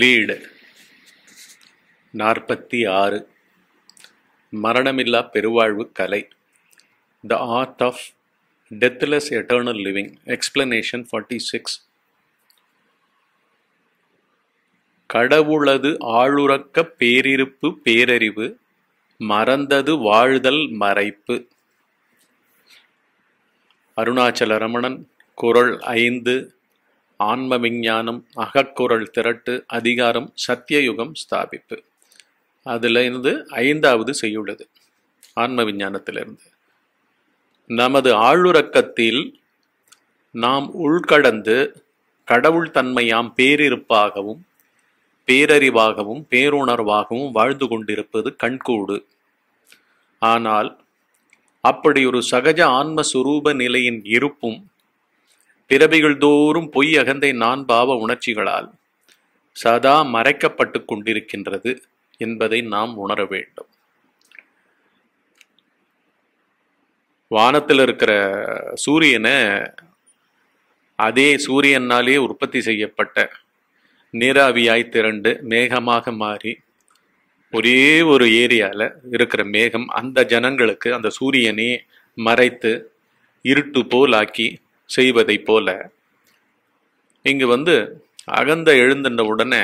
lead நாற்பத்தி ஆறு மரணமில்லா பெருவாழ்வு கலை the art of deathless eternal living explanation forty six கடவுளது ஆளுறக்க பேரிருப்பு பேரறிவு மறந்தது வாழ்தல் மறைப்பு அருணாச்சல ரமணன் குரல் ஐந்து ஆன்ம விஞ்ஞானம் அகக்குரல் திரட்டு அதிகாரம் சத்தியயுகம் ஸ்தாபிப்பு அதில் இருந்து ஐந்தாவது செய்யுள்ளது ஆன்ம விஞ்ஞானத்திலிருந்து நமது ஆளுறக்கத்தில் நாம் உள்கடந்து கடவுள் தன்மையாம் பேரிருப்பாகவும் பேரறிவாகவும் பேருணர்வாகவும் வாழ்ந்து கொண்டிருப்பது கண்கூடு ஆனால் அப்படி ஒரு சகஜ ஆன்ம சுரூப நிலையின் இருப்பும் பிறவிகள் தோறும் பொய் அகந்தை நான் பாவ உணர்ச்சிகளால் சதா மறைக்கப்பட்டு கொண்டிருக்கின்றது என்பதை நாம் உணர வேண்டும் வானத்தில் இருக்கிற சூரியனை அதே சூரியனாலே உற்பத்தி செய்யப்பட்ட நீராவியாய் திரண்டு மேகமாக மாறி ஒரே ஒரு ஏரியாவில் இருக்கிற மேகம் அந்த ஜனங்களுக்கு அந்த சூரியனே மறைத்து இருட்டு போல் ஆக்கி செய்வதைப் போல இங்கே வந்து அகந்த எழுந்தன உடனே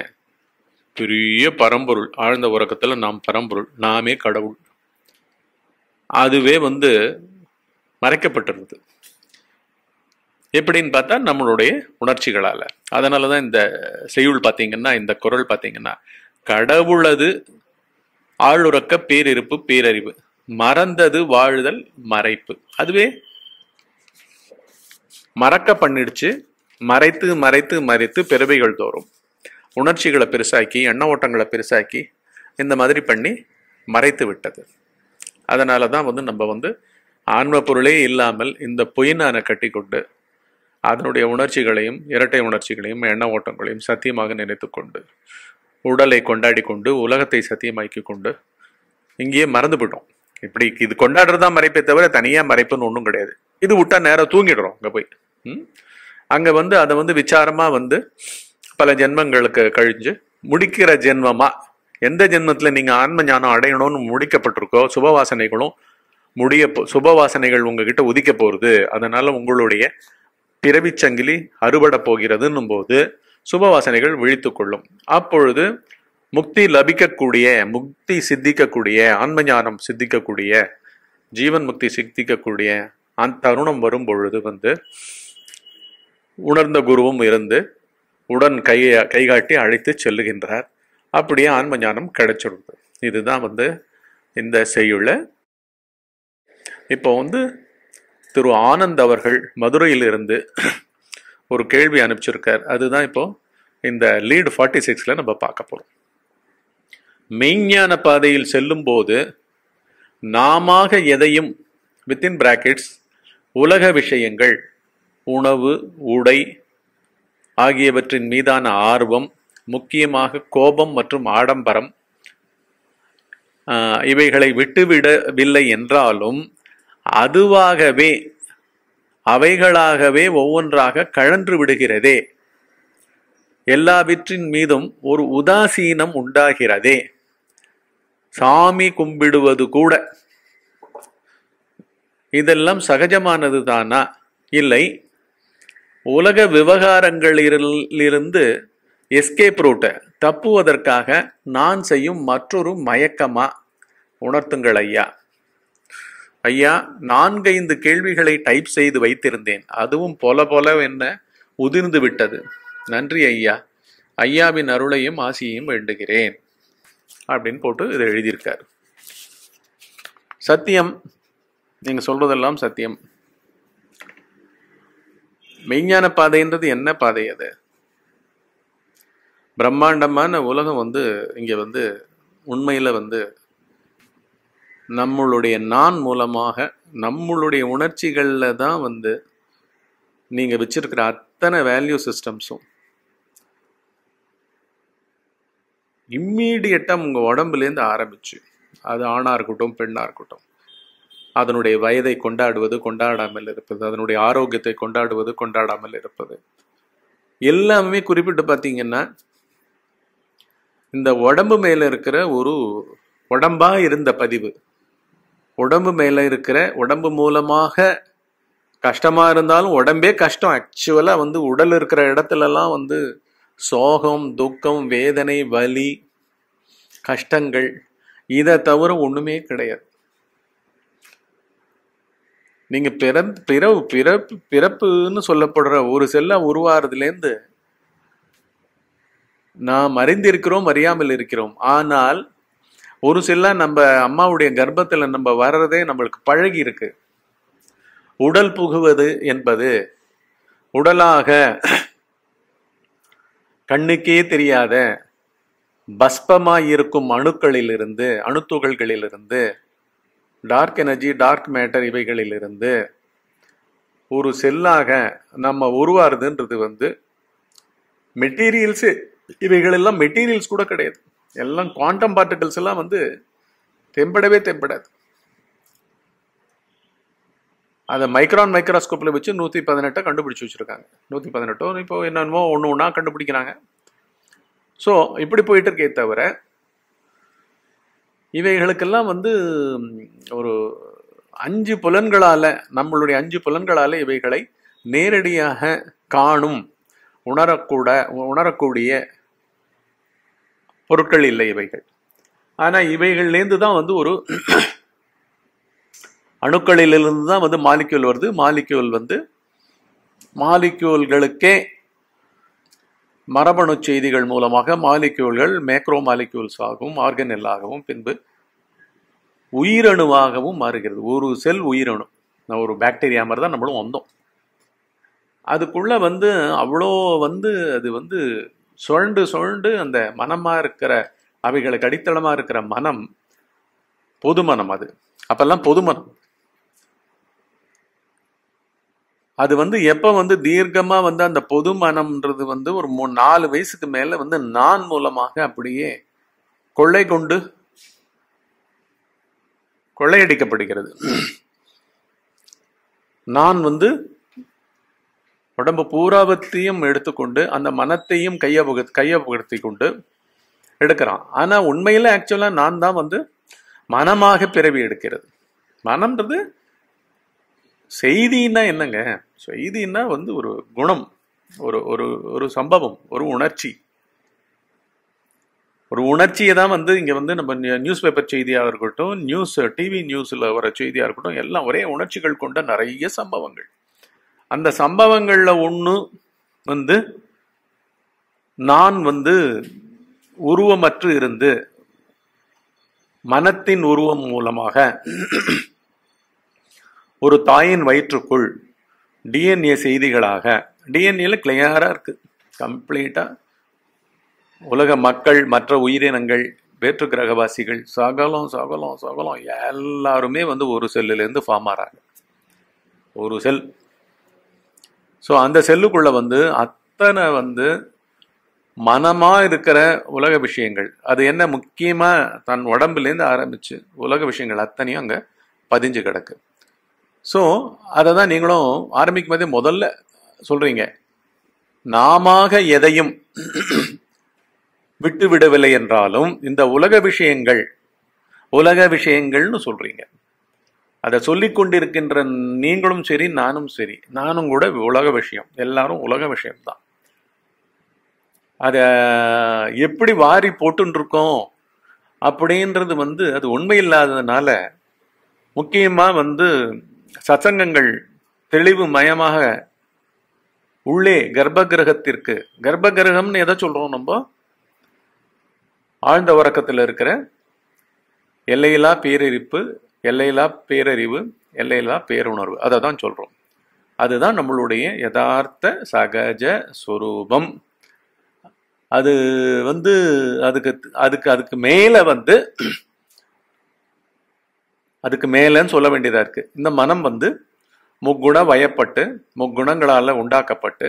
பெரிய பரம்பொருள் ஆழ்ந்த உறக்கத்தில் நாம் பரம்பொருள் நாமே கடவுள் அதுவே வந்து மறைக்கப்பட்டிருந்தது எப்படின்னு பார்த்தா நம்மளுடைய உணர்ச்சிகளால் அதனால தான் இந்த செய்யுள் பார்த்தீங்கன்னா இந்த குரல் பார்த்தீங்கன்னா கடவுளது ஆளுறக்க பேரிருப்பு பேரறிவு மறந்தது வாழுதல் மறைப்பு அதுவே மறக்க பண்ணிடுச்சு மறைத்து மறைத்து மறைத்து பிறவைகள் தோறும் உணர்ச்சிகளை பெருசாக்கி எண்ண ஓட்டங்களை பெருசாக்கி இந்த மாதிரி பண்ணி மறைத்து விட்டது அதனால தான் வந்து நம்ம வந்து ஆன்ம பொருளே இல்லாமல் இந்த பொய்னான கட்டி கொண்டு அதனுடைய உணர்ச்சிகளையும் இரட்டை உணர்ச்சிகளையும் எண்ண ஓட்டங்களையும் சத்தியமாக நினைத்து கொண்டு உடலை கொண்டாடி கொண்டு உலகத்தை சத்தியமாக்கி கொண்டு இங்கேயே மறந்து போயிட்டோம் இப்படி இது கொண்டாடுறதா மறைப்பே தவிர தனியாக மறைப்புன்னு ஒன்றும் கிடையாது இது விட்டா நேரம் தூங்கிடுறோம் அங்கே போய் அங்கே வந்து அதை வந்து விசாரமாக வந்து பல ஜென்மங்களுக்கு கழிஞ்சு முடிக்கிற ஜென்மமாக எந்த ஜென்மத்தில் நீங்கள் ஆன்ம ஞானம் அடையணும்னு முடிக்கப்பட்டிருக்கோ சுபவாசனைகளும் முடிய சுபவாசனைகள் உங்ககிட்ட உதிக்க போகிறது அதனால் உங்களுடைய பிறவிச்சங்கிலி அறுபட போகிறதுன்னும் போது சுபவாசனைகள் விழித்து கொள்ளும் அப்பொழுது முக்தி லபிக்கக்கூடிய முக்தி சித்திக்கக்கூடிய ஆன்ம ஞானம் சித்திக்கக்கூடிய ஜீவன் முக்தி சித்திக்கக்கூடிய அந் தருணம் வரும் பொழுது வந்து உணர்ந்த குருவும் இருந்து உடன் கையை கைகாட்டி அழைத்து செல்லுகின்றார் அப்படியே ஆன்மஞானம் கிடைச்சிடுது இதுதான் வந்து இந்த செய்யுள்ள இப்போ வந்து திரு ஆனந்த் அவர்கள் மதுரையிலிருந்து ஒரு கேள்வி அனுப்பிச்சிருக்கார் அதுதான் இப்போ இந்த லீடு ஃபார்ட்டி சிக்ஸில் நம்ம பார்க்க போகிறோம் மெய்ஞான பாதையில் செல்லும்போது நாம எதையும் வித்தின் பிராக்கெட்ஸ் உலக விஷயங்கள் உணவு உடை ஆகியவற்றின் மீதான ஆர்வம் முக்கியமாக கோபம் மற்றும் ஆடம்பரம் இவைகளை விட்டுவிடவில்லை என்றாலும் அதுவாகவே அவைகளாகவே ஒவ்வொன்றாக கழன்று விடுகிறதே எல்லாவற்றின் மீதும் ஒரு உதாசீனம் உண்டாகிறதே சாமி கும்பிடுவது கூட இதெல்லாம் சகஜமானது தானா இல்லை உலக விவகாரங்களிலிருந்து எஸ்கேப் ரூட்டை தப்புவதற்காக நான் செய்யும் மற்றொரு மயக்கமா உணர்த்துங்கள் ஐயா ஐயா நான்கைந்து கேள்விகளை டைப் செய்து வைத்திருந்தேன் அதுவும் பொல பொல என்ன உதிர்ந்து விட்டது நன்றி ஐயா ஐயாவின் அருளையும் ஆசியையும் வேண்டுகிறேன் அப்படின்னு போட்டு இதை எழுதியிருக்கார் சத்தியம் நீங்கள் சொல்றதெல்லாம் சத்தியம் மெய்ஞான பாதைன்றது என்ன பாதை அது பிரம்மாண்டமான உலகம் வந்து இங்கே வந்து உண்மையில் வந்து நம்மளுடைய நான் மூலமாக நம்மளுடைய உணர்ச்சிகளில் தான் வந்து நீங்கள் வச்சுருக்கிற அத்தனை வேல்யூ சிஸ்டம்ஸும் இம்மீடியட்டாக உங்கள் உடம்புலேருந்து ஆரம்பிச்சு அது ஆணாக இருக்கட்டும் பெண்ணாக இருக்கட்டும் அதனுடைய வயதை கொண்டாடுவது கொண்டாடாமல் இருப்பது அதனுடைய ஆரோக்கியத்தை கொண்டாடுவது கொண்டாடாமல் இருப்பது எல்லாமே குறிப்பிட்டு பார்த்தீங்கன்னா இந்த உடம்பு மேலே இருக்கிற ஒரு உடம்பாக இருந்த பதிவு உடம்பு மேலே இருக்கிற உடம்பு மூலமாக கஷ்டமாக இருந்தாலும் உடம்பே கஷ்டம் ஆக்சுவலாக வந்து உடல் இருக்கிற இடத்துலலாம் வந்து சோகம் துக்கம் வேதனை வலி கஷ்டங்கள் இதை தவிர ஒன்றுமே கிடையாது நீங்க பிறந்த பிறவு பிறப்பு பிறப்புன்னு சொல்லப்படுற ஒரு செல்ல உருவாறதுலேருந்து நாம் அறிந்திருக்கிறோம் அறியாமல் இருக்கிறோம் ஆனால் ஒரு செல்லா நம்ம அம்மாவுடைய கர்ப்பத்தில் நம்ம வர்றதே நம்மளுக்கு பழகி இருக்கு உடல் புகுவது என்பது உடலாக கண்ணுக்கே தெரியாத பஸ்பமாயிருக்கும் அணுக்களிலிருந்து அணுத்துகள்களிலிருந்து டார்க் எனர்ஜி டார்க் மேட்டர் இவைகளிலிருந்து ஒரு செல்லாக நம்ம உருவாருதுன்றது வந்து மெட்டீரியல்ஸு இவைகளெல்லாம் மெட்டீரியல்ஸ் கூட கிடையாது எல்லாம் குவாண்டம் பார்ட்டிகல்ஸ் எல்லாம் வந்து தெம்படவே தெம்படாது அதை மைக்ரான் மைக்ராஸ்கோப்பில் வச்சு நூற்றி பதினெட்டை கண்டுபிடிச்சி வச்சுருக்காங்க நூற்றி பதினெட்டோ இப்போ என்னென்னமோ ஒன்று ஒன்றா கண்டுபிடிக்கிறாங்க ஸோ இப்படி போயிட்டு இருக்கே தவிர இவைகளுக்கெல்லாம் வந்து ஒரு அஞ்சு புலன்களால் நம்மளுடைய அஞ்சு புலன்களால் இவைகளை நேரடியாக காணும் உணரக்கூட உணரக்கூடிய பொருட்கள் இல்லை இவைகள் ஆனால் இவைகள்லேருந்து தான் வந்து ஒரு அணுக்களிலிருந்து தான் வந்து மாலிக்யூல் வருது மாலிக்யூல் வந்து மாலிக்யூல்களுக்கே மரபணு செய்திகள் மூலமாக மாலிக்யூல்கள் மேக்ரோ மாலிக்யூல்ஸ் ஆகவும் ஆர்கனெல் ஆகவும் பின்பு உயிரணுவாகவும் மாறுகிறது ஒரு செல் உயிரணு ஒரு பாக்டீரியா மாதிரி தான் நம்மளும் வந்தோம் அதுக்குள்ளே வந்து அவ்வளோ வந்து அது வந்து சுழண்டு சுழண்டு அந்த மனமாக இருக்கிற அவைகளுக்கு அடித்தளமாக இருக்கிற மனம் பொதுமனம் அது அப்பெல்லாம் பொதுமனம் அது வந்து எப்போ வந்து தீர்க்கமாக வந்து அந்த பொது மனம்ன்றது வந்து ஒரு மூணு நாலு வயசுக்கு மேலே வந்து நான் மூலமாக அப்படியே கொள்ளை கொண்டு கொள்ளையடிக்கப்படுகிறது நான் வந்து உடம்பு பூராவத்தையும் எடுத்துக்கொண்டு அந்த மனத்தையும் கையை கையப்படுத்தி கொண்டு எடுக்கிறான் ஆனால் உண்மையில் ஆக்சுவலாக நான் தான் வந்து மனமாக பிறவி எடுக்கிறது மனம்ன்றது செய்தின்னா என்னங்க செய்தின்னா வந்து ஒரு குணம் ஒரு ஒரு ஒரு சம்பவம் ஒரு உணர்ச்சி ஒரு உணர்ச்சியை தான் வந்து இங்கே வந்து நம்ம நியூஸ் பேப்பர் செய்தியாக இருக்கட்டும் நியூஸ் டிவி நியூஸில் வர செய்தியாக இருக்கட்டும் எல்லாம் ஒரே உணர்ச்சிகள் கொண்ட நிறைய சம்பவங்கள் அந்த சம்பவங்களில் ஒன்று வந்து நான் வந்து உருவமற்று இருந்து மனத்தின் உருவம் மூலமாக ஒரு தாயின் வயிற்றுக்குள் டிஎன்ஏ செய்திகளாக டிஎன்ஏல கிளியராக இருக்குது கம்ப்ளீட்டாக உலக மக்கள் மற்ற உயிரினங்கள் வேற்று கிரகவாசிகள் சகலம் சகலம் சகலம் எல்லாருமே வந்து ஒரு செல்லுலேருந்து ஃபார்ம் ஆகிறாங்க ஒரு செல் ஸோ அந்த செல்லுக்குள்ளே வந்து அத்தனை வந்து மனமாக இருக்கிற உலக விஷயங்கள் அது என்ன முக்கியமாக தன் உடம்புலேருந்து ஆரம்பித்து உலக விஷயங்கள் அத்தனையும் அங்கே பதிஞ்சு கிடக்கு ஸோ அதை தான் நீங்களும் ஆரம்பிக்கும் போதே முதல்ல சொல்கிறீங்க நாம எதையும் விட்டுவிடவில்லை என்றாலும் இந்த உலக விஷயங்கள் உலக விஷயங்கள்னு சொல்றீங்க அதை சொல்லி கொண்டிருக்கின்ற நீங்களும் சரி நானும் சரி நானும் கூட உலக விஷயம் எல்லாரும் உலக விஷயம்தான் அதை எப்படி வாரி போட்டுருக்கோம் அப்படின்றது வந்து அது உண்மை இல்லாததுனால முக்கியமாக வந்து சசங்கங்கள் தெளிவு மயமாக உள்ளே கர்ப்ப கிரகத்திற்கு கர்ப்ப கிரகம்னு எதை சொல்கிறோம் நம்ம ஆழ்ந்த உறக்கத்தில் இருக்கிற எல்லையிலா பேரறிப்பு எல்லையிலா பேரறிவு எல்லையிலா பேருணர்வு அதை தான் சொல்கிறோம் அதுதான் நம்மளுடைய யதார்த்த சகஜ சுரூபம் அது வந்து அதுக்கு அதுக்கு அதுக்கு மேலே வந்து அதுக்கு மேலேன்னு சொல்ல வேண்டியதாக இருக்குது இந்த மனம் வந்து முக்குண வயப்பட்டு முக்குணங்களால் உண்டாக்கப்பட்டு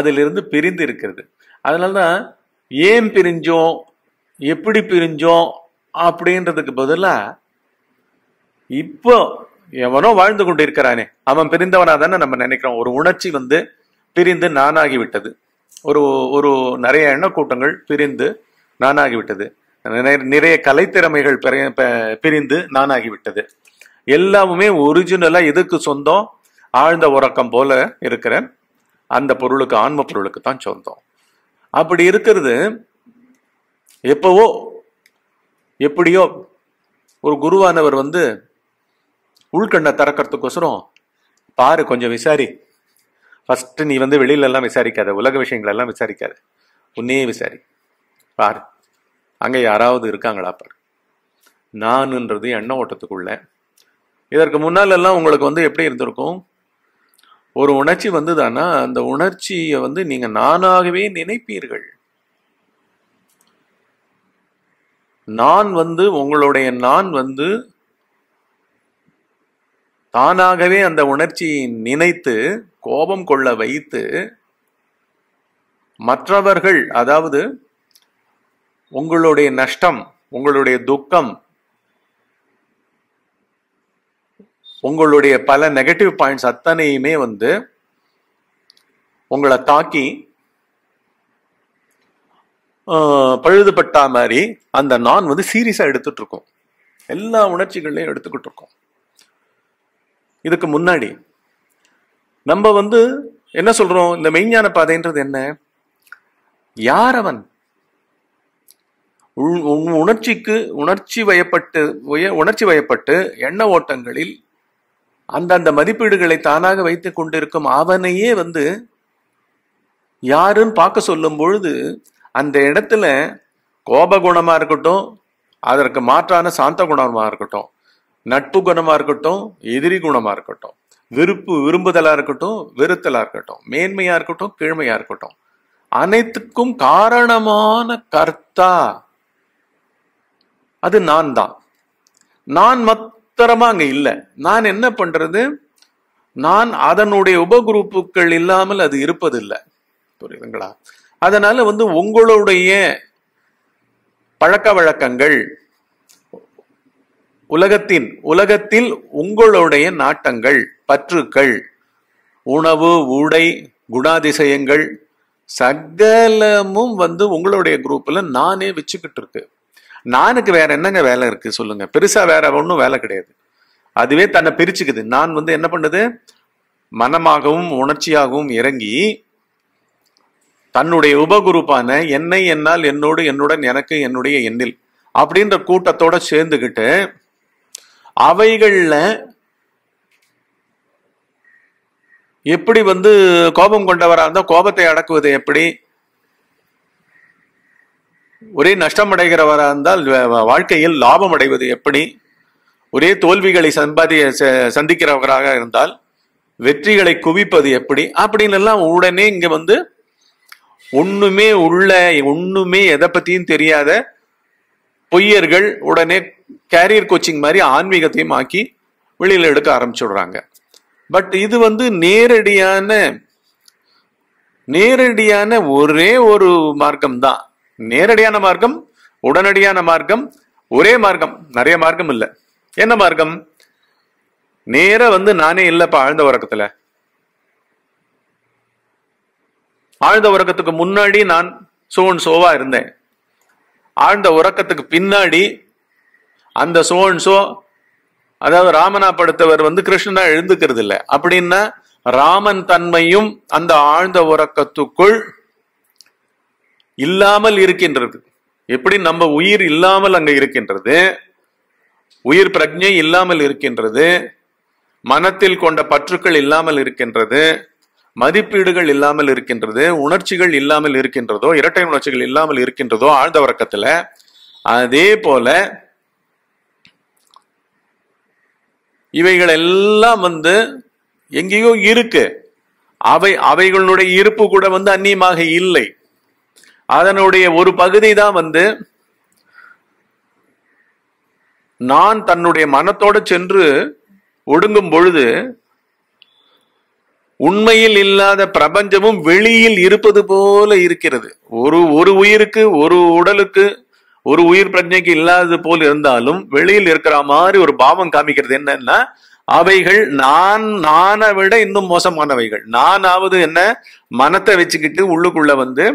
அதிலிருந்து பிரிந்து இருக்கிறது அதனால தான் ஏன் பிரிஞ்சோம் எப்படி பிரிஞ்சோம் அப்படின்றதுக்கு பதிலாக இப்போ எவனோ வாழ்ந்து கொண்டு இருக்கிறானே அவன் பிரிந்தவனா தானே நம்ம நினைக்கிறோம் ஒரு உணர்ச்சி வந்து பிரிந்து நானாகி விட்டது ஒரு ஒரு நிறைய எண்ணக்கூட்டங்கள் பிரிந்து நானாகிவிட்டது நிறைய கலைத்திறமைகள் பிரிந்து நானாகி விட்டது எல்லாமே ஒரிஜினலா எதுக்கு சொந்தம் ஆழ்ந்த உறக்கம் போல இருக்கிற அந்த பொருளுக்கு ஆன்ம பொருளுக்கு தான் சொந்தம் அப்படி இருக்கிறது எப்போவோ எப்படியோ ஒரு குருவானவர் வந்து உள்கண்ணை திறக்கிறதுக்கோசரம் பாரு கொஞ்சம் விசாரி ஃபஸ்ட்டு நீ வந்து வெளியிலெல்லாம் விசாரிக்காத உலக விஷயங்களெல்லாம் விசாரிக்காத உன்னையே விசாரி பாரு அங்கே யாராவது இருக்காங்களா பாரு நான்ன்றது எண்ண ஓட்டத்துக்குள்ள இதற்கு முன்னாலெல்லாம் உங்களுக்கு வந்து எப்படி இருந்திருக்கும் ஒரு உணர்ச்சி வந்துதானா அந்த உணர்ச்சியை வந்து நீங்கள் நானாகவே நினைப்பீர்கள் நான் வந்து உங்களுடைய நான் வந்து தானாகவே அந்த உணர்ச்சியை நினைத்து கோபம் கொள்ள வைத்து மற்றவர்கள் அதாவது உங்களுடைய நஷ்டம் உங்களுடைய துக்கம் உங்களுடைய பல நெகட்டிவ் பாயிண்ட்ஸ் அத்தனையுமே வந்து உங்களை தாக்கி பழுதுபட்டா மாதிரி அந்த நான் வந்து சீரியஸாக எடுத்துட்டு இருக்கோம் எல்லா உணர்ச்சிகள்லையும் எடுத்துக்கிட்டு இருக்கோம் இதுக்கு முன்னாடி நம்ம வந்து என்ன சொல்றோம் இந்த மெய்ஞான பாதைன்றது என்ன யார் அவன் உணர்ச்சிக்கு உணர்ச்சி வயப்பட்டு உணர்ச்சி வயப்பட்டு எண்ண ஓட்டங்களில் அந்தந்த மதிப்பீடுகளை தானாக வைத்து கொண்டிருக்கும் அவனையே வந்து யாருன்னு பார்க்க சொல்லும் பொழுது அந்த இடத்துல கோப குணமா இருக்கட்டும் அதற்கு மாற்றான சாந்த குணமா இருக்கட்டும் நட்பு குணமா இருக்கட்டும் எதிரி குணமா இருக்கட்டும் விருப்பு விரும்புதலா இருக்கட்டும் வெறுத்தலா இருக்கட்டும் மேன்மையா இருக்கட்டும் கீழ்மையா இருக்கட்டும் அனைத்துக்கும் காரணமான கர்த்தா அது நான் தான் நான் மத்திரமா அங்க இல்லை நான் என்ன பண்றது நான் அதனுடைய உபகுரூப்புகள் இல்லாமல் அது இருப்பதில்லை புரியுதுங்களா அதனால வந்து உங்களுடைய பழக்க வழக்கங்கள் உலகத்தின் உலகத்தில் உங்களுடைய நாட்டங்கள் பற்றுக்கள் உணவு உடை குணாதிசயங்கள் சகலமும் வந்து உங்களுடைய குரூப்ல நானே வச்சுக்கிட்டு இருக்கு நானுக்கு வேற என்னங்க வேலை இருக்கு சொல்லுங்க பெருசா வேற ஒன்றும் வேலை கிடையாது அதுவே தன்னை பிரிச்சுக்குது நான் வந்து என்ன பண்ணுது மனமாகவும் உணர்ச்சியாகவும் இறங்கி தன்னுடைய உபகுருப்பான என்னை என்னால் என்னோடு என்னுடன் எனக்கு என்னுடைய எண்ணில் அப்படின்ற கூட்டத்தோட சேர்ந்துக்கிட்டு அவைகளில் எப்படி வந்து கோபம் கொண்டவராக இருந்தால் கோபத்தை அடக்குவது எப்படி ஒரே நஷ்டம் அடைகிறவராக இருந்தால் வாழ்க்கையில் லாபம் அடைவது எப்படி ஒரே தோல்விகளை சம்பாதி சந்திக்கிறவராக இருந்தால் வெற்றிகளை குவிப்பது எப்படி அப்படின்னு எல்லாம் உடனே இங்கே வந்து ஒண்ணுமே உள்ள ஒண்ணுமே எதை பத்தியும் தெரியாத பொய்யர்கள் உடனே கேரியர் கோச்சிங் மாதிரி ஆன்மீகத்தையும் ஆக்கி வெளியில எடுக்க ஆரம்பிச்சுடுறாங்க பட் இது வந்து நேரடியான நேரடியான ஒரே ஒரு மார்க்கம் தான் நேரடியான மார்க்கம் உடனடியான மார்க்கம் ஒரே மார்க்கம் நிறைய மார்க்கம் இல்லை என்ன மார்க்கம் நேர வந்து நானே இல்லைப்பா ஆழ்ந்த உறக்கத்துல ஆழ்ந்த உறக்கத்துக்கு முன்னாடி நான் சோன் சோவா இருந்தேன் ஆழ்ந்த உறக்கத்துக்கு பின்னாடி அந்த சோன் சோ அதாவது ராமனா படுத்தவர் வந்து கிருஷ்ணனா எழுந்துக்கிறது இல்லை அப்படின்னா ராமன் தன்மையும் அந்த ஆழ்ந்த உறக்கத்துக்குள் இல்லாமல் இருக்கின்றது எப்படி நம்ம உயிர் இல்லாமல் அங்க இருக்கின்றது உயிர் பிரஜை இல்லாமல் இருக்கின்றது மனத்தில் கொண்ட பற்றுக்கள் இல்லாமல் இருக்கின்றது மதிப்பீடுகள் இல்லாமல் இருக்கின்றது உணர்ச்சிகள் இல்லாமல் இருக்கின்றதோ இரட்டை உணர்ச்சிகள் இல்லாமல் இருக்கின்றதோ ஆழ்ந்த உறக்கத்துல அதே போல இவைகள் எல்லாம் வந்து எங்கேயோ இருக்கு அவை அவைகளுடைய இருப்பு கூட வந்து அந்நியமாக இல்லை அதனுடைய ஒரு பகுதி தான் வந்து நான் தன்னுடைய மனத்தோடு சென்று ஒடுங்கும் பொழுது உண்மையில் இல்லாத பிரபஞ்சமும் வெளியில் இருப்பது போல இருக்கிறது ஒரு ஒரு உயிருக்கு ஒரு உடலுக்கு ஒரு உயிர் பிரஜைக்கு இல்லாதது போல் இருந்தாலும் வெளியில் இருக்கிற மாதிரி ஒரு பாவம் காமிக்கிறது என்னன்னா அவைகள் நான் நானை விட இன்னும் மோசமானவைகள் நானாவது என்ன மனத்தை வச்சுக்கிட்டு உள்ளுக்குள்ள வந்து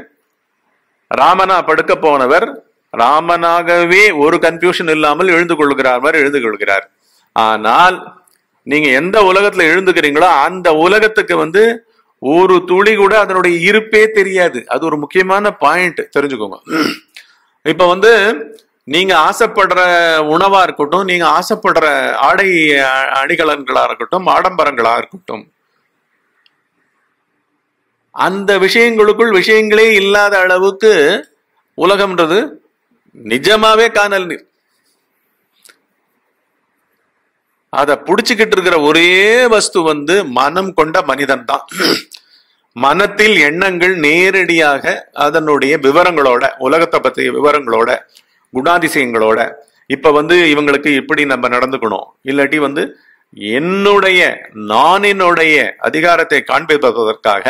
ராமனா படுக்க போனவர் ராமனாகவே ஒரு கன்ஃபியூஷன் இல்லாமல் எழுந்து கொள்கிறார் எழுந்து கொள்கிறார் ஆனால் நீங்க எந்த உலகத்துல எழுந்துக்கிறீங்களோ அந்த உலகத்துக்கு வந்து ஒரு துளி கூட அதனுடைய இருப்பே தெரியாது அது ஒரு முக்கியமான பாயிண்ட் தெரிஞ்சுக்கோங்க இப்ப வந்து நீங்க ஆசைப்படுற உணவா இருக்கட்டும் நீங்க ஆசைப்படுற ஆடை அணிகலன்களா இருக்கட்டும் ஆடம்பரங்களா இருக்கட்டும் அந்த விஷயங்களுக்குள் விஷயங்களே இல்லாத அளவுக்கு உலகம்ன்றது நிஜமாவே காணல் நீர் அதை பிடிச்சுக்கிட்டு இருக்கிற ஒரே வஸ்து வந்து மனம் கொண்ட மனிதன் தான் மனத்தில் எண்ணங்கள் நேரடியாக அதனுடைய விவரங்களோட உலகத்தை பற்றிய விவரங்களோட குணாதிசயங்களோட இப்ப வந்து இவங்களுக்கு இப்படி நம்ம நடந்துக்கணும் இல்லாட்டி வந்து என்னுடைய நானினுடைய அதிகாரத்தை காண்பிப்பதற்காக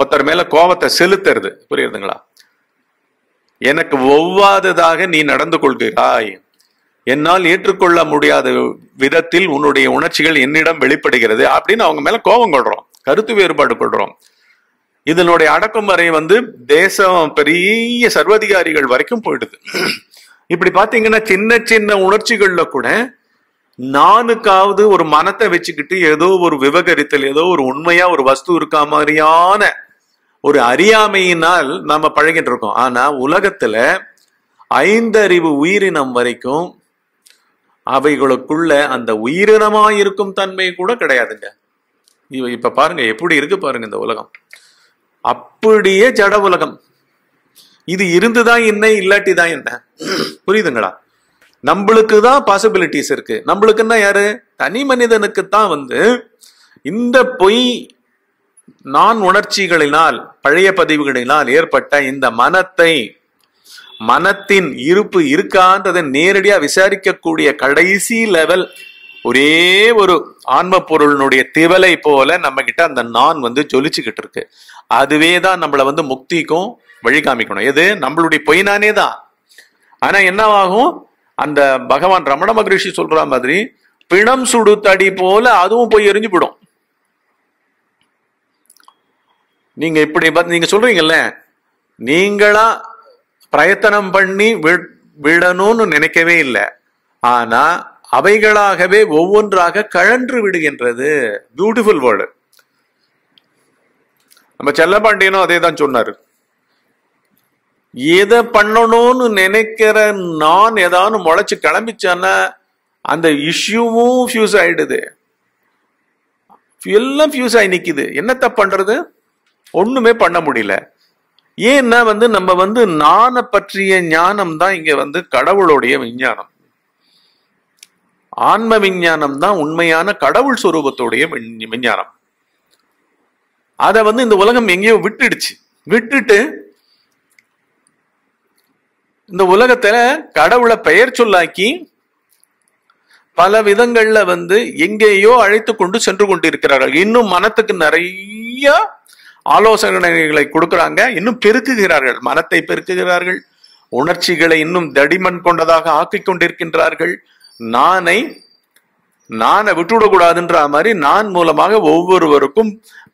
ஒருத்தர் மேல கோபத்தை செலுத்துறது புரியுதுங்களா எனக்கு ஒவ்வாததாக நீ நடந்து கொள்கிறாய் என்னால் ஏற்றுக்கொள்ள முடியாத விதத்தில் உன்னுடைய உணர்ச்சிகள் என்னிடம் வெளிப்படுகிறது அப்படின்னு அவங்க மேல கோபம் கொள்றோம் கருத்து வேறுபாடு கொள்றோம் இதனுடைய அடக்குமுறை வந்து தேசம் பெரிய சர்வதிகாரிகள் வரைக்கும் போயிடுது இப்படி பாத்தீங்கன்னா சின்ன சின்ன உணர்ச்சிகள்ல கூட நானுக்காவது ஒரு மனத்தை வச்சுக்கிட்டு ஏதோ ஒரு விவகரித்தல் ஏதோ ஒரு உண்மையா ஒரு வஸ்து இருக்கா மாதிரியான ஒரு அறியாமையினால் நம்ம பழகிட்டு இருக்கோம் ஆனா உலகத்துல ஐந்தறிவு உயிரினம் வரைக்கும் அவைகளுக்குள்ள அந்த உயிரினமாக இருக்கும் தன்மை கூட கிடையாதுங்க இப்ப பாருங்க எப்படி இருக்கு பாருங்க இந்த உலகம் அப்படியே ஜட உலகம் இது இருந்துதான் என்ன இல்லாட்டி தான் என்ன புரியுதுங்களா நம்மளுக்கு தான் பாசிபிலிட்டிஸ் இருக்கு நம்மளுக்குன்னா யாரு தனி மனிதனுக்குத்தான் வந்து இந்த பொய் நான் உணர்ச்சிகளினால் பழைய பதிவுகளினால் ஏற்பட்ட இந்த மனத்தை மனத்தின் இருப்பு இருக்கான்றதை நேரடியா விசாரிக்கக்கூடிய கடைசி லெவல் ஒரே ஒரு ஆன்ம பொருளினுடைய திவலை போல நம்ம கிட்ட அந்த நான் வந்து ஜொலிச்சுக்கிட்டு இருக்கு அதுவே தான் நம்மளை வந்து முக்திக்கும் வழி காமிக்கணும் எது நம்மளுடைய பொய் நானே தான் ஆனா என்னவாகும் அந்த பகவான் ரமண மகரிஷி சொல்ற மாதிரி பிணம் சுடு தடி போல அதுவும் போய் எரிஞ்சு போடும் நீங்க இப்படி நீங்க சொல்றீங்கல்ல நீங்களா பிரயத்தனம் பண்ணி விடணும்னு நினைக்கவே இல்லை ஆனா அவைகளாகவே ஒவ்வொன்றாக கழன்று விடுகின்றது பியூட்டிஃபுல் வேர்டு நம்ம செல்லபாண்டியனும் அதே தான் சொன்னார் எதை பண்ணணும்னு நினைக்கிற நான் ஏதாவது முளைச்சு கிளம்பிச்சேன்னா அந்த இஷ்யூவும் ஃபியூஸ் ஆயிடுது எல்லாம் ஃபியூஸ் ஆகி நிற்குது என்னத்த பண்றது ஒண்ணுமே பண்ண முடியல ஏன்னா வந்து நம்ம வந்து நானை பற்றிய ஞானம் தான் இங்க வந்து கடவுளுடைய விஞ்ஞானம் ஆன்ம விஞ்ஞானம் தான் உண்மையான கடவுள் சுரூபத்துடைய விஞ்ஞானம் அதை வந்து இந்த உலகம் எங்கேயோ விட்டுடுச்சு விட்டுட்டு இந்த உலகத்துல கடவுளை பெயர் சொல்லாக்கி பல விதங்கள்ல வந்து எங்கேயோ அழைத்து கொண்டு சென்று இருக்கிறார்கள் இன்னும் மனத்துக்கு நிறைய ஆலோசனைகளை கொடுக்கிறாங்க இன்னும் பெருக்குகிறார்கள் மனத்தை பெருக்குகிறார்கள் உணர்ச்சிகளை இன்னும் தடிமண் கொண்டதாக ஆக்கி கொண்டிருக்கின்றார்கள் நானை நானை விட்டுவிடக்கூடாதுன்ற மாதிரி நான் மூலமாக ஒவ்வொருவருக்கும்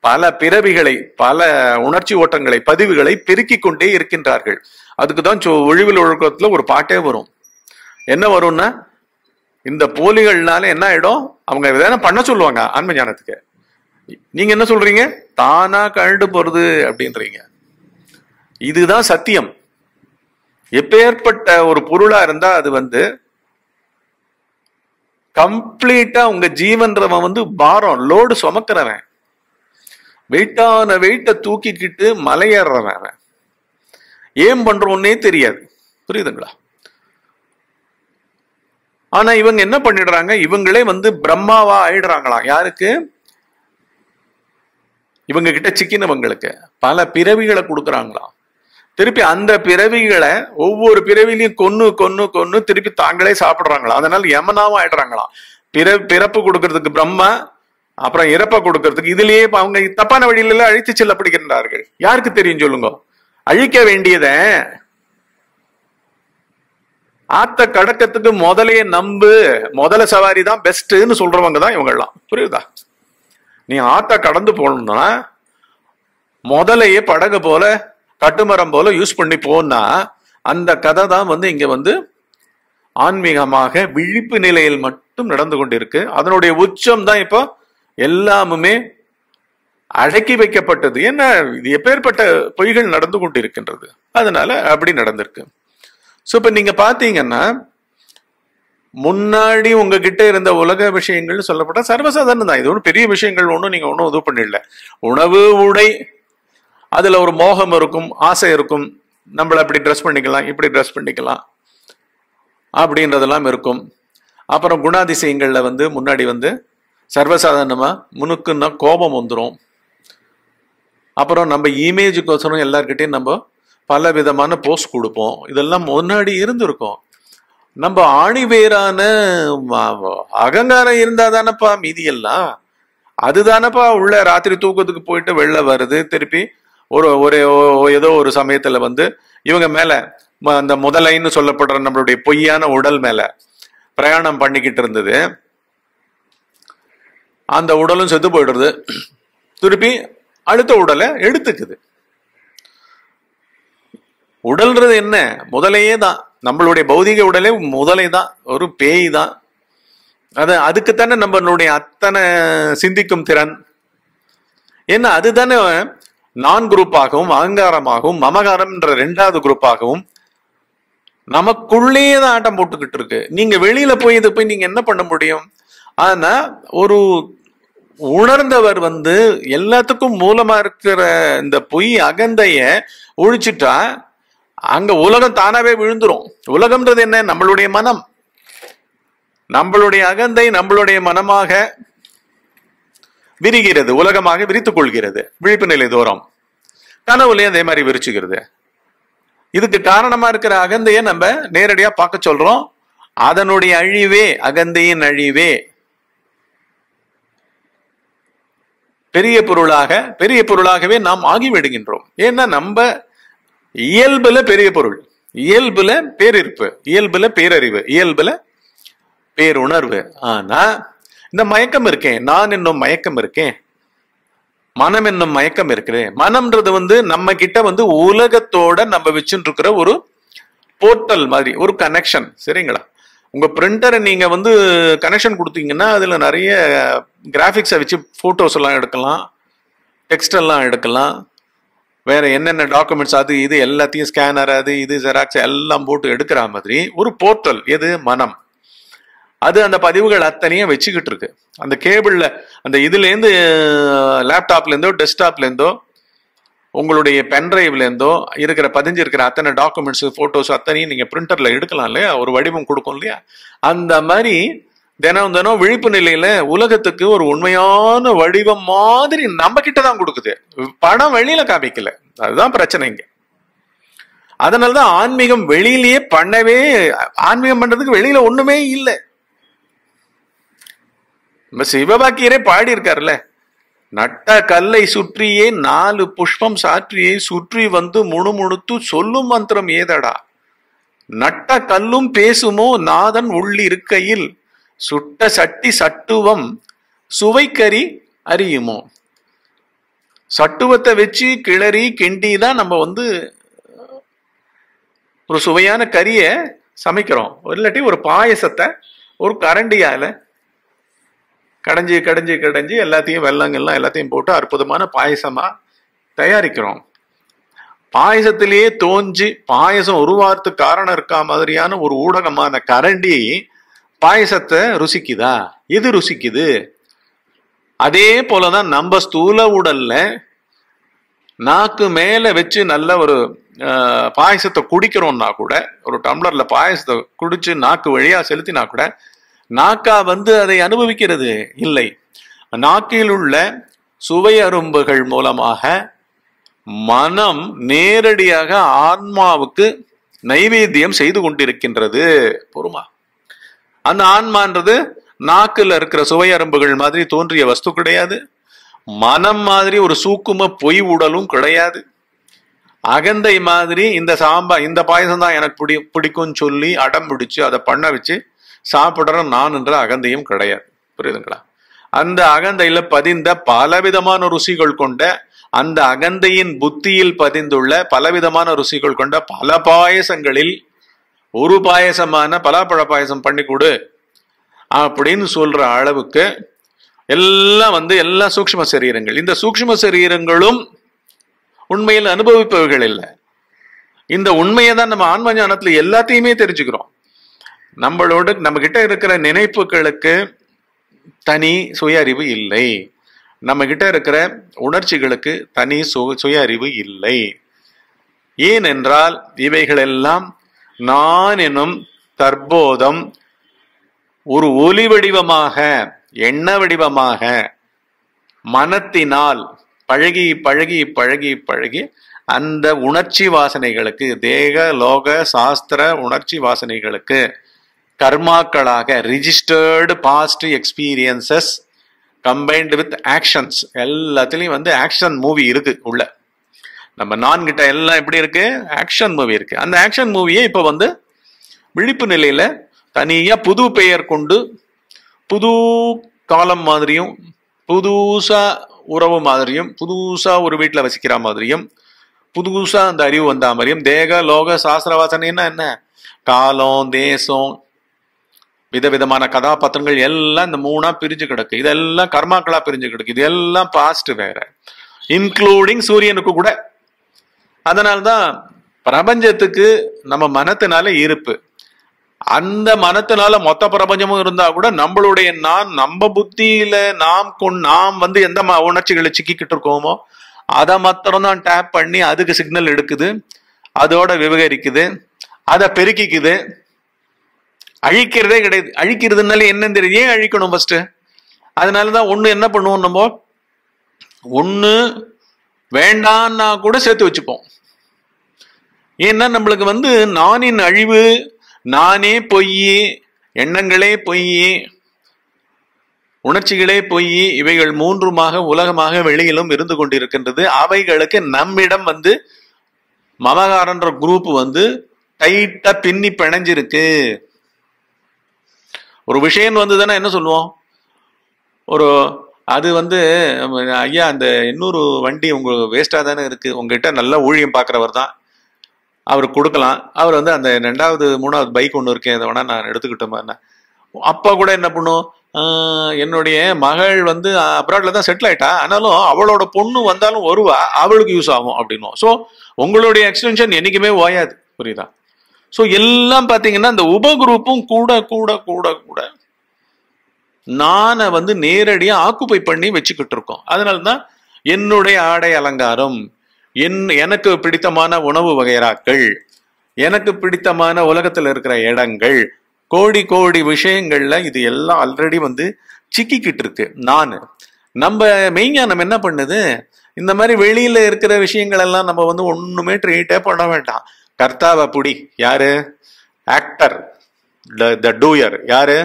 பல பிறவிகளை பல உணர்ச்சி ஓட்டங்களை பதிவுகளை பெருக்கிக் கொண்டே இருக்கின்றார்கள் அதுக்கு தான் ஒழிவில் ஒழுக்கத்துல ஒரு பாட்டே வரும் என்ன வரும்னா இந்த போலிகள்னால என்ன ஆயிடும் அவங்க எதனா பண்ண சொல்லுவாங்க ஆன்ம ஞானத்துக்கு நீங்க என்ன சொல்றீங்க தானா கழண்டு போறது அப்படின்றீங்க இதுதான் சத்தியம் எப்பேற்பட்ட ஒரு பொருளா இருந்தா அது வந்து கம்ப்ளீட்டா உங்க ஜீவன்றவன் வந்து பாரம் லோடு சுமக்கிறவன் வெயிட்டான வெயிட்டை தூக்கிக்கிட்டு மலையேறவன் ஏன் பண்றோன்னே தெரியாது புரியுதுங்களா ஆனா இவங்க என்ன பண்ணிடுறாங்க இவங்களே வந்து பிரம்மாவா ஆயிடுறாங்களாம் யாருக்கு இவங்க கிட்ட சிக்கினவங்களுக்கு பல பிறவிகளை கொடுக்குறாங்களாம் திருப்பி அந்த பிறவிகளை ஒவ்வொரு பிறவிலையும் கொன்னு கொன்னு கொன்னு திருப்பி தாங்களே சாப்பிட்றாங்களாம் அதனால யமனாவும் ஆயிடுறாங்களாம் பிற பிறப்பு கொடுக்கறதுக்கு பிரம்மா அப்புறம் இறப்பை கொடுக்கறதுக்கு இதுலயே அவங்க தப்பான வழியில அழித்து செல்லப்படுகின்றார்கள் யாருக்கு தெரியும் சொல்லுங்க அழிக்க வேண்டியத ஆத்த கடக்கத்துக்கு முதலே நம்பு முதல சவாரி தான் பெஸ்ட்னு சொல்றவங்க தான் இவங்கெல்லாம் புரியுதா நீ ஆத்த கடந்து போனா முதலையே படகு போல கட்டுமரம் போல யூஸ் பண்ணி போனா அந்த கதை தான் வந்து இங்க வந்து ஆன்மீகமாக விழிப்பு நிலையில் மட்டும் நடந்து கொண்டிருக்கு அதனுடைய உச்சம் தான் இப்போ எல்லாமுமே அடக்கி வைக்கப்பட்டது என்ன இது எப்பேற்பட்ட பொய்கள் நடந்து கொண்டிருக்கின்றது அதனால அப்படி நடந்திருக்கு ஸோ இப்போ நீங்க பார்த்தீங்கன்னா முன்னாடி உங்ககிட்ட இருந்த உலக விஷயங்கள் சொல்லப்பட்ட சர்வசாதாரணம் தான் இது ஒன்றும் பெரிய விஷயங்கள் ஒன்றும் நீங்கள் ஒன்றும் இது பண்ணிடல உணவு உடை அதில் ஒரு மோகம் இருக்கும் ஆசை இருக்கும் நம்மளை அப்படி ட்ரெஸ் பண்ணிக்கலாம் இப்படி ட்ரெஸ் பண்ணிக்கலாம் அப்படின்றதெல்லாம் இருக்கும் அப்புறம் குணாதிசயங்களில் வந்து முன்னாடி வந்து சர்வசாதாரணமாக முனுக்குன்னா கோபம் வந்துடும் அப்புறம் நம்ம இமேஜுக்கோசரம் எல்லார்கிட்டையும் நம்ம பல விதமான போஸ்ட் கொடுப்போம் இதெல்லாம் முன்னாடி இருந்திருக்கும் நம்ம ஆணிவேரான அகங்காரம் இருந்தா தானப்பா மீதி எல்லாம் அதுதானப்பா உள்ள ராத்திரி தூக்கத்துக்கு போயிட்டு வெளில வருது திருப்பி ஒரு ஒரு ஏதோ ஒரு சமயத்துல வந்து இவங்க மேல அந்த முதலைன்னு சொல்லப்படுற நம்மளுடைய பொய்யான உடல் மேல பிரயாணம் பண்ணிக்கிட்டு இருந்தது அந்த உடலும் செத்து போயிடுறது திருப்பி அடுத்த உடலை எடுத்துக்குது உடல்ன்றது என்ன முதலையே தான் நம்மளுடைய பௌதிக உடலே முதலை தான் ஒரு பேய் தான் அது அதுக்குத்தானே நம்மளுடைய அத்தனை சிந்திக்கும் திறன் ஏன்னா அதுதானே நான் குரூப்பாகவும் அகங்காரமாகவும் என்ற ரெண்டாவது குரூப்பாகவும் நமக்குள்ளேயே தான் ஆட்டம் போட்டுக்கிட்டு இருக்கு நீங்க வெளியில போய் இதை போய் நீங்க என்ன பண்ண முடியும் ஆனா ஒரு உணர்ந்தவர் வந்து எல்லாத்துக்கும் மூலமா இருக்கிற இந்த பொய் அகந்தைய ஒழிச்சிட்டா அங்க உலகம் தானாவே விழுந்துரும் உலகம்ன்றது என்ன நம்மளுடைய மனம் நம்மளுடைய அகந்தை நம்மளுடைய மனமாக விரிகிறது உலகமாக விரித்துக் கொள்கிறது விழிப்பு நிலை தூரம் கனவுலையும் அதே மாதிரி விரிச்சுக்கிறது இதுக்கு காரணமா இருக்கிற அகந்தையை நம்ம நேரடியா பார்க்க சொல்றோம் அதனுடைய அழிவே அகந்தையின் அழிவே பெரிய பொருளாக பெரிய பொருளாகவே நாம் ஆகிவிடுகின்றோம் ஏன்னா நம்ம இயல்புல பெரிய பொருள் இயல்புல பேரிருப்பு இயல்புல பேரறிவு இயல்புல பேருணர்வு ஆனா இந்த மயக்கம் இருக்கேன் நான் என்னும் மயக்கம் இருக்கேன் மனம் என்னும் மயக்கம் இருக்கிறேன் மனம்ன்றது வந்து நம்ம கிட்ட வந்து உலகத்தோட நம்ம வச்சுட்டு இருக்கிற ஒரு போர்ட்டல் மாதிரி ஒரு கனெக்ஷன் சரிங்களா உங்க பிரிண்டரை நீங்க வந்து கனெக்ஷன் கொடுத்தீங்கன்னா அதுல நிறைய கிராஃபிக்ஸை வச்சு போட்டோஸ் எல்லாம் எடுக்கலாம் டெக்ஸ்ட் எல்லாம் எடுக்கலாம் வேற என்னென்ன டாக்குமெண்ட்ஸ் அது இது எல்லாத்தையும் ஸ்கேனர் அது இது ஜெராக்ஸ் எல்லாம் போட்டு எடுக்கிற மாதிரி ஒரு போர்ட்டல் எது மனம் அது அந்த பதிவுகள் அத்தனையும் வச்சுக்கிட்டு இருக்கு அந்த கேபிள்ல அந்த இதுலேருந்து லேப்டாப்லேருந்தோ டெஸ்க்டாப்லேருந்தோ உங்களுடைய பென்ட்ரைவ்லேருந்தோ இருக்கிற பதிஞ்சு இருக்கிற அத்தனை டாக்குமெண்ட்ஸ் ஃபோட்டோஸ் அத்தனையும் நீங்கள் பிரிண்டரில் எடுக்கலாம் இல்லையா ஒரு வடிவம் கொடுக்கும் இல்லையா அந்த மாதிரி தினம் தினம் விழிப்பு நிலையில உலகத்துக்கு ஒரு உண்மையான வடிவம் மாதிரி நம்ம கிட்ட தான் கொடுக்குது பணம் வெளியில காமிக்கல அதுதான் பிரச்சனைங்க அதனாலதான் ஆன்மீகம் வெளியிலேயே பண்ணவே ஆன்மீகம் பண்றதுக்கு வெளியில ஒண்ணுமே இல்லை நம்ம சிவபாக்கியரே பாடி இருக்காருல்ல நட்ட கல்லை சுற்றியே நாலு புஷ்பம் சாற்றியே சுற்றி வந்து முணுமுணுத்து சொல்லும் மந்திரம் ஏதடா நட்ட கல்லும் பேசுமோ நாதன் உள்ளிருக்கையில் சுட்ட சட்டி சட்டுவம் சுவைக்கறி அறியுமோ சட்டுவத்தை வச்சு கிளறி கிண்டி தான் நம்ம வந்து ஒரு சுவையான கறியை சமைக்கிறோம் இல்லாட்டி ஒரு பாயசத்தை ஒரு கரண்டியால் கடைஞ்சி கடைஞ்சி கடைஞ்சி எல்லாத்தையும் வெள்ளங்கள்லாம் எல்லாத்தையும் போட்டு அற்புதமான பாயசமாக தயாரிக்கிறோம் பாயசத்திலேயே தோஞ்சி பாயசம் உருவாரத்துக்கு காரணம் இருக்கா மாதிரியான ஒரு ஊடகமான கரண்டி பாயசத்தை ருசிக்குதா எது ருசிக்குது அதே போலதான் நம்ம ஸ்தூல உடல்ல நாக்கு மேல வச்சு நல்ல ஒரு பாயசத்தை குடிக்கிறோம்னா கூட ஒரு டம்ளர்ல பாயசத்தை குடிச்சு நாக்கு வழியா செலுத்தினா கூட நாக்கா வந்து அதை அனுபவிக்கிறது இல்லை நாக்கில் உள்ள சுவை அரும்புகள் மூலமாக மனம் நேரடியாக ஆன்மாவுக்கு நைவேத்தியம் செய்து கொண்டிருக்கின்றது பொறுமா அந்த ஆன்மான்றது நாக்குல இருக்கிற சுவையரம்புகள் மாதிரி தோன்றிய வஸ்து கிடையாது மனம் மாதிரி ஒரு சூக்கும பொய் உடலும் கிடையாது அகந்தை மாதிரி இந்த சாம்பா இந்த பாயசம் தான் எனக்கு பிடி பிடிக்கும்னு சொல்லி அடம் பிடிச்சு அதை பண்ண வச்சு நான் என்ற அகந்தையும் கிடையாது புரியுதுங்களா அந்த அகந்தையில பதிந்த பலவிதமான ருசிகள் கொண்ட அந்த அகந்தையின் புத்தியில் பதிந்துள்ள பலவிதமான ருசிகள் கொண்ட பல பாயசங்களில் ஒரு பாயசமான பலாப்பழ பாயசம் பண்ணி கொடு அப்படின்னு சொல்ற அளவுக்கு எல்லாம் வந்து எல்லா சூக்ம சரீரங்கள் இந்த சூக்ம சரீரங்களும் உண்மையில் அனுபவிப்பவர்கள் இல்லை இந்த உண்மையை தான் நம்ம ஆன்ம ஞானத்துல எல்லாத்தையுமே தெரிஞ்சுக்கிறோம் நம்மளோட நம்ம கிட்ட இருக்கிற நினைப்புகளுக்கு தனி சுய அறிவு இல்லை நம்ம கிட்ட இருக்கிற உணர்ச்சிகளுக்கு தனி சு சுய அறிவு இல்லை ஏனென்றால் இவைகளெல்லாம் நான் எனும் தற்போதம் ஒரு ஒலி வடிவமாக எண்ண வடிவமாக மனத்தினால் பழகி பழகி பழகி பழகி அந்த உணர்ச்சி வாசனைகளுக்கு தேக லோக சாஸ்திர உணர்ச்சி வாசனைகளுக்கு கர்மாக்களாக registered past experiences combined with actions எல்லாத்துலேயும் வந்து ஆக்ஷன் மூவி இருக்கு உள்ள நம்ம கிட்ட எல்லாம் எப்படி இருக்கு ஆக்ஷன் மூவி இருக்கு அந்த ஆக்ஷன் மூவியே இப்போ வந்து விழிப்பு நிலையில தனியா புது பெயர் கொண்டு புது காலம் மாதிரியும் புதுசா உறவு மாதிரியும் புதுசா ஒரு வீட்டில் வசிக்கிற மாதிரியும் புதுசா அந்த அறிவு வந்த மாதிரியும் தேக லோக சாஸ்திர வாசனைன்னா என்ன காலம் தேசம் விதவிதமான கதாபாத்திரங்கள் எல்லாம் இந்த மூணா பிரிஞ்சு கிடக்கு இதெல்லாம் கர்மாக்களா பிரிஞ்சு கிடக்கு இதெல்லாம் பாஸ்ட் வேற இன்க்ளூடிங் சூரியனுக்கு கூட அதனால்தான் பிரபஞ்சத்துக்கு நம்ம மனத்தினால இருப்பு அந்த மனத்தினால மொத்த பிரபஞ்சமும் இருந்தா கூட நம்மளுடைய நான் நம்ம புத்தியில நாம் கொண் நாம் வந்து எந்த உணர்ச்சிகளை சிக்கிக்கிட்டு இருக்கோமோ அதை மாத்திரம்தான் டேப் பண்ணி அதுக்கு சிக்னல் எடுக்குது அதோட விவகரிக்குது அதை பெருக்கிக்குது அழிக்கிறதே கிடையாது அழிக்கிறதுனால என்னன்னு தெரியும் ஏன் அழிக்கணும் ஃபர்ஸ்ட் அதனாலதான் ஒண்ணு என்ன பண்ணுவோம் நம்ம ஒண்ணு வேண்டான்னா கூட சேர்த்து வச்சுப்போம் ஏன்னா நம்மளுக்கு வந்து நானின் அழிவு நானே பொய் எண்ணங்களே பொய் உணர்ச்சிகளே பொய் இவைகள் மூன்றுமாக உலகமாக வெளியிலும் இருந்து கொண்டிருக்கின்றது அவைகளுக்கு நம்மிடம் வந்து மமகாரன்ற குரூப் வந்து டைட்டா பின்னி பிணைஞ்சிருக்கு ஒரு விஷயம் வந்ததுன்னா என்ன சொல்லுவோம் ஒரு அது வந்து ஐயா அந்த இன்னொரு வண்டி உங்களுக்கு வேஸ்டாக தானே இருக்குது உங்ககிட்ட நல்லா ஊழியம் பார்க்குறவர் தான் அவர் கொடுக்கலாம் அவர் வந்து அந்த ரெண்டாவது மூணாவது பைக் ஒன்று இருக்கேன் அதை வேணா நான் எடுத்துக்கிட்டோமா அப்பா கூட என்ன பண்ணும் என்னுடைய மகள் வந்து அப்ராட்ல தான் செட்டில் ஆயிட்டா ஆனாலும் அவளோட பொண்ணு வந்தாலும் வருவா அவளுக்கு யூஸ் ஆகும் அப்படின்னும் ஸோ உங்களுடைய எக்ஸ்டென்ஷன் என்னைக்குமே ஓயாது புரியுதா ஸோ எல்லாம் பார்த்தீங்கன்னா இந்த உபகுரூப்பும் கூட கூட கூட கூட நானை வந்து நேரடியாக ஆக்குப்பை பண்ணி வச்சுக்கிட்டு இருக்கோம் அதனால தான் என்னுடைய ஆடை அலங்காரம் என் எனக்கு பிடித்தமான உணவு வகைராக்கள் எனக்கு பிடித்தமான உலகத்தில் இருக்கிற இடங்கள் கோடி கோடி விஷயங்கள்ல இது எல்லாம் ஆல்ரெடி வந்து சிக்கிக்கிட்டு இருக்கு நான் நம்ம மெய்ஞானம் என்ன பண்ணுது இந்த மாதிரி வெளியில இருக்கிற விஷயங்கள் எல்லாம் நம்ம வந்து ஒண்ணுமே ட்ரீட்டே பண்ண வேண்டாம் கர்த்தாவை புடி யாரு ஆக்டர் த டூயர் யாரு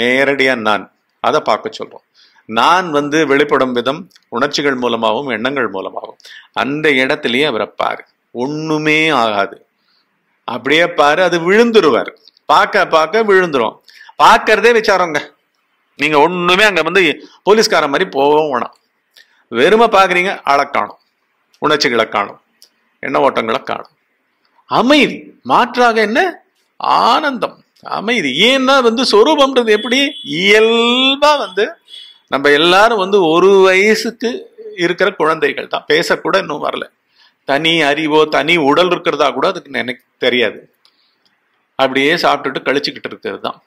நேரடியா நான் அதை பார்க்க சொல்றோம் நான் வந்து வெளிப்படும் விதம் உணர்ச்சிகள் மூலமாகவும் எண்ணங்கள் மூலமாகவும் அந்த இடத்துலயே அவரை பாரு ஒண்ணுமே ஆகாது அப்படியே பாரு அது விழுந்துருவார் பார்க்க பார்க்க விழுந்துரும் பார்க்கறதே விசாரங்க நீங்க ஒண்ணுமே அங்க வந்து போலீஸ்கார மாதிரி போகவும் வேணாம் வெறுமை பாக்குறீங்க ஆளை காணும் உணர்ச்சிகளை காணும் எண்ண ஓட்டங்களை காணும் அமைதி மாற்றாக என்ன ஆனந்தம் அமைதி ஏன்னா வந்து சொரூபம்ன்றது எப்படி இயல்பா வந்து நம்ம எல்லாரும் வந்து ஒரு வயசுக்கு இருக்கிற குழந்தைகள் தான் பேசக்கூட இன்னும் வரல தனி அறிவோ தனி உடல் இருக்கிறதா கூட அதுக்கு எனக்கு தெரியாது அப்படியே சாப்பிட்டுட்டு கழிச்சுக்கிட்டு இருக்கிறது தான்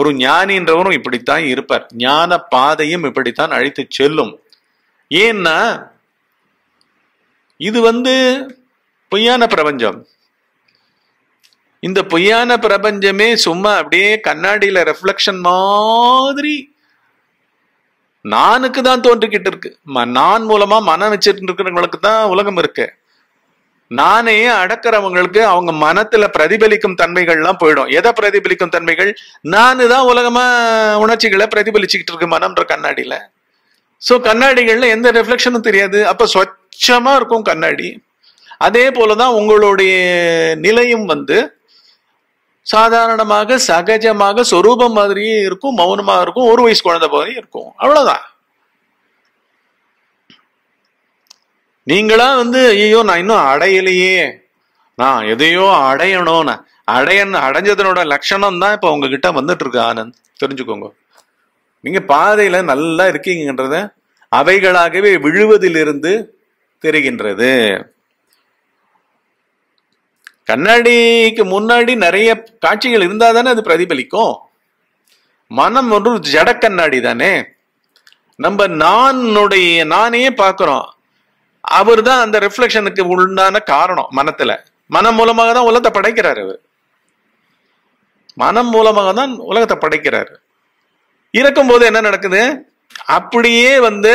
ஒரு ஞானின்றவரும் இப்படித்தான் இருப்பார் ஞான பாதையும் இப்படித்தான் அழைத்து செல்லும் ஏன்னா இது வந்து பொய்யான பிரபஞ்சம் இந்த பொய்யான பிரபஞ்சமே சும்மா அப்படியே கண்ணாடியில ரெஃப்ளக்ஷன் மாதிரி நானுக்கு தான் தோன்றிக்கிட்டு இருக்கு நான் மூலமா மனம் வச்சுட்டு இருக்கிறவங்களுக்கு தான் உலகம் இருக்கு நானே அடக்கிறவங்களுக்கு அவங்க மனத்துல பிரதிபலிக்கும் தன்மைகள்லாம் போயிடும் எதை பிரதிபலிக்கும் தன்மைகள் நானு தான் உலகமா உணர்ச்சிகளை பிரதிபலிச்சுக்கிட்டு இருக்கு மனம்ன்ற கண்ணாடியில ஸோ கண்ணாடிகள்ல எந்த ரிஃப்ளெக்ஷனும் தெரியாது அப்ப சொச்சமா இருக்கும் கண்ணாடி அதே போலதான் உங்களுடைய நிலையும் வந்து சாதாரணமாக சகஜமாக சொரூபம் மாதிரியே இருக்கும் மௌனமா இருக்கும் ஒரு வயசு குழந்தை மாதிரி இருக்கும் அவ்வளவுதான் நீங்களா வந்து ஐயோ நான் இன்னும் அடையலையே நான் எதையோ அடையணும்னு அடைய அடைஞ்சதனோட லட்சணம் தான் இப்ப உங்ககிட்ட வந்துட்டு இருக்கு ஆனந்த் தெரிஞ்சுக்கோங்க நீங்க பாதையில நல்லா இருக்கீங்கன்றத அவைகளாகவே விழுவதிலிருந்து தெரிகின்றது கண்ணாடிக்கு முன்னாடி நிறைய காட்சிகள் இருந்தால் தானே அது பிரதிபலிக்கும் மனம் ஒரு ஜட கண்ணாடி தானே நம்ம நானுடைய நானே பார்க்குறோம் அவர் தான் அந்த ரிஃப்ளெக்ஷனுக்கு உண்டான காரணம் மனத்துல மனம் மூலமாக தான் உலகத்தை படைக்கிறார் அவர் மனம் மூலமாக தான் உலகத்தை படைக்கிறார் இருக்கும் போது என்ன நடக்குது அப்படியே வந்து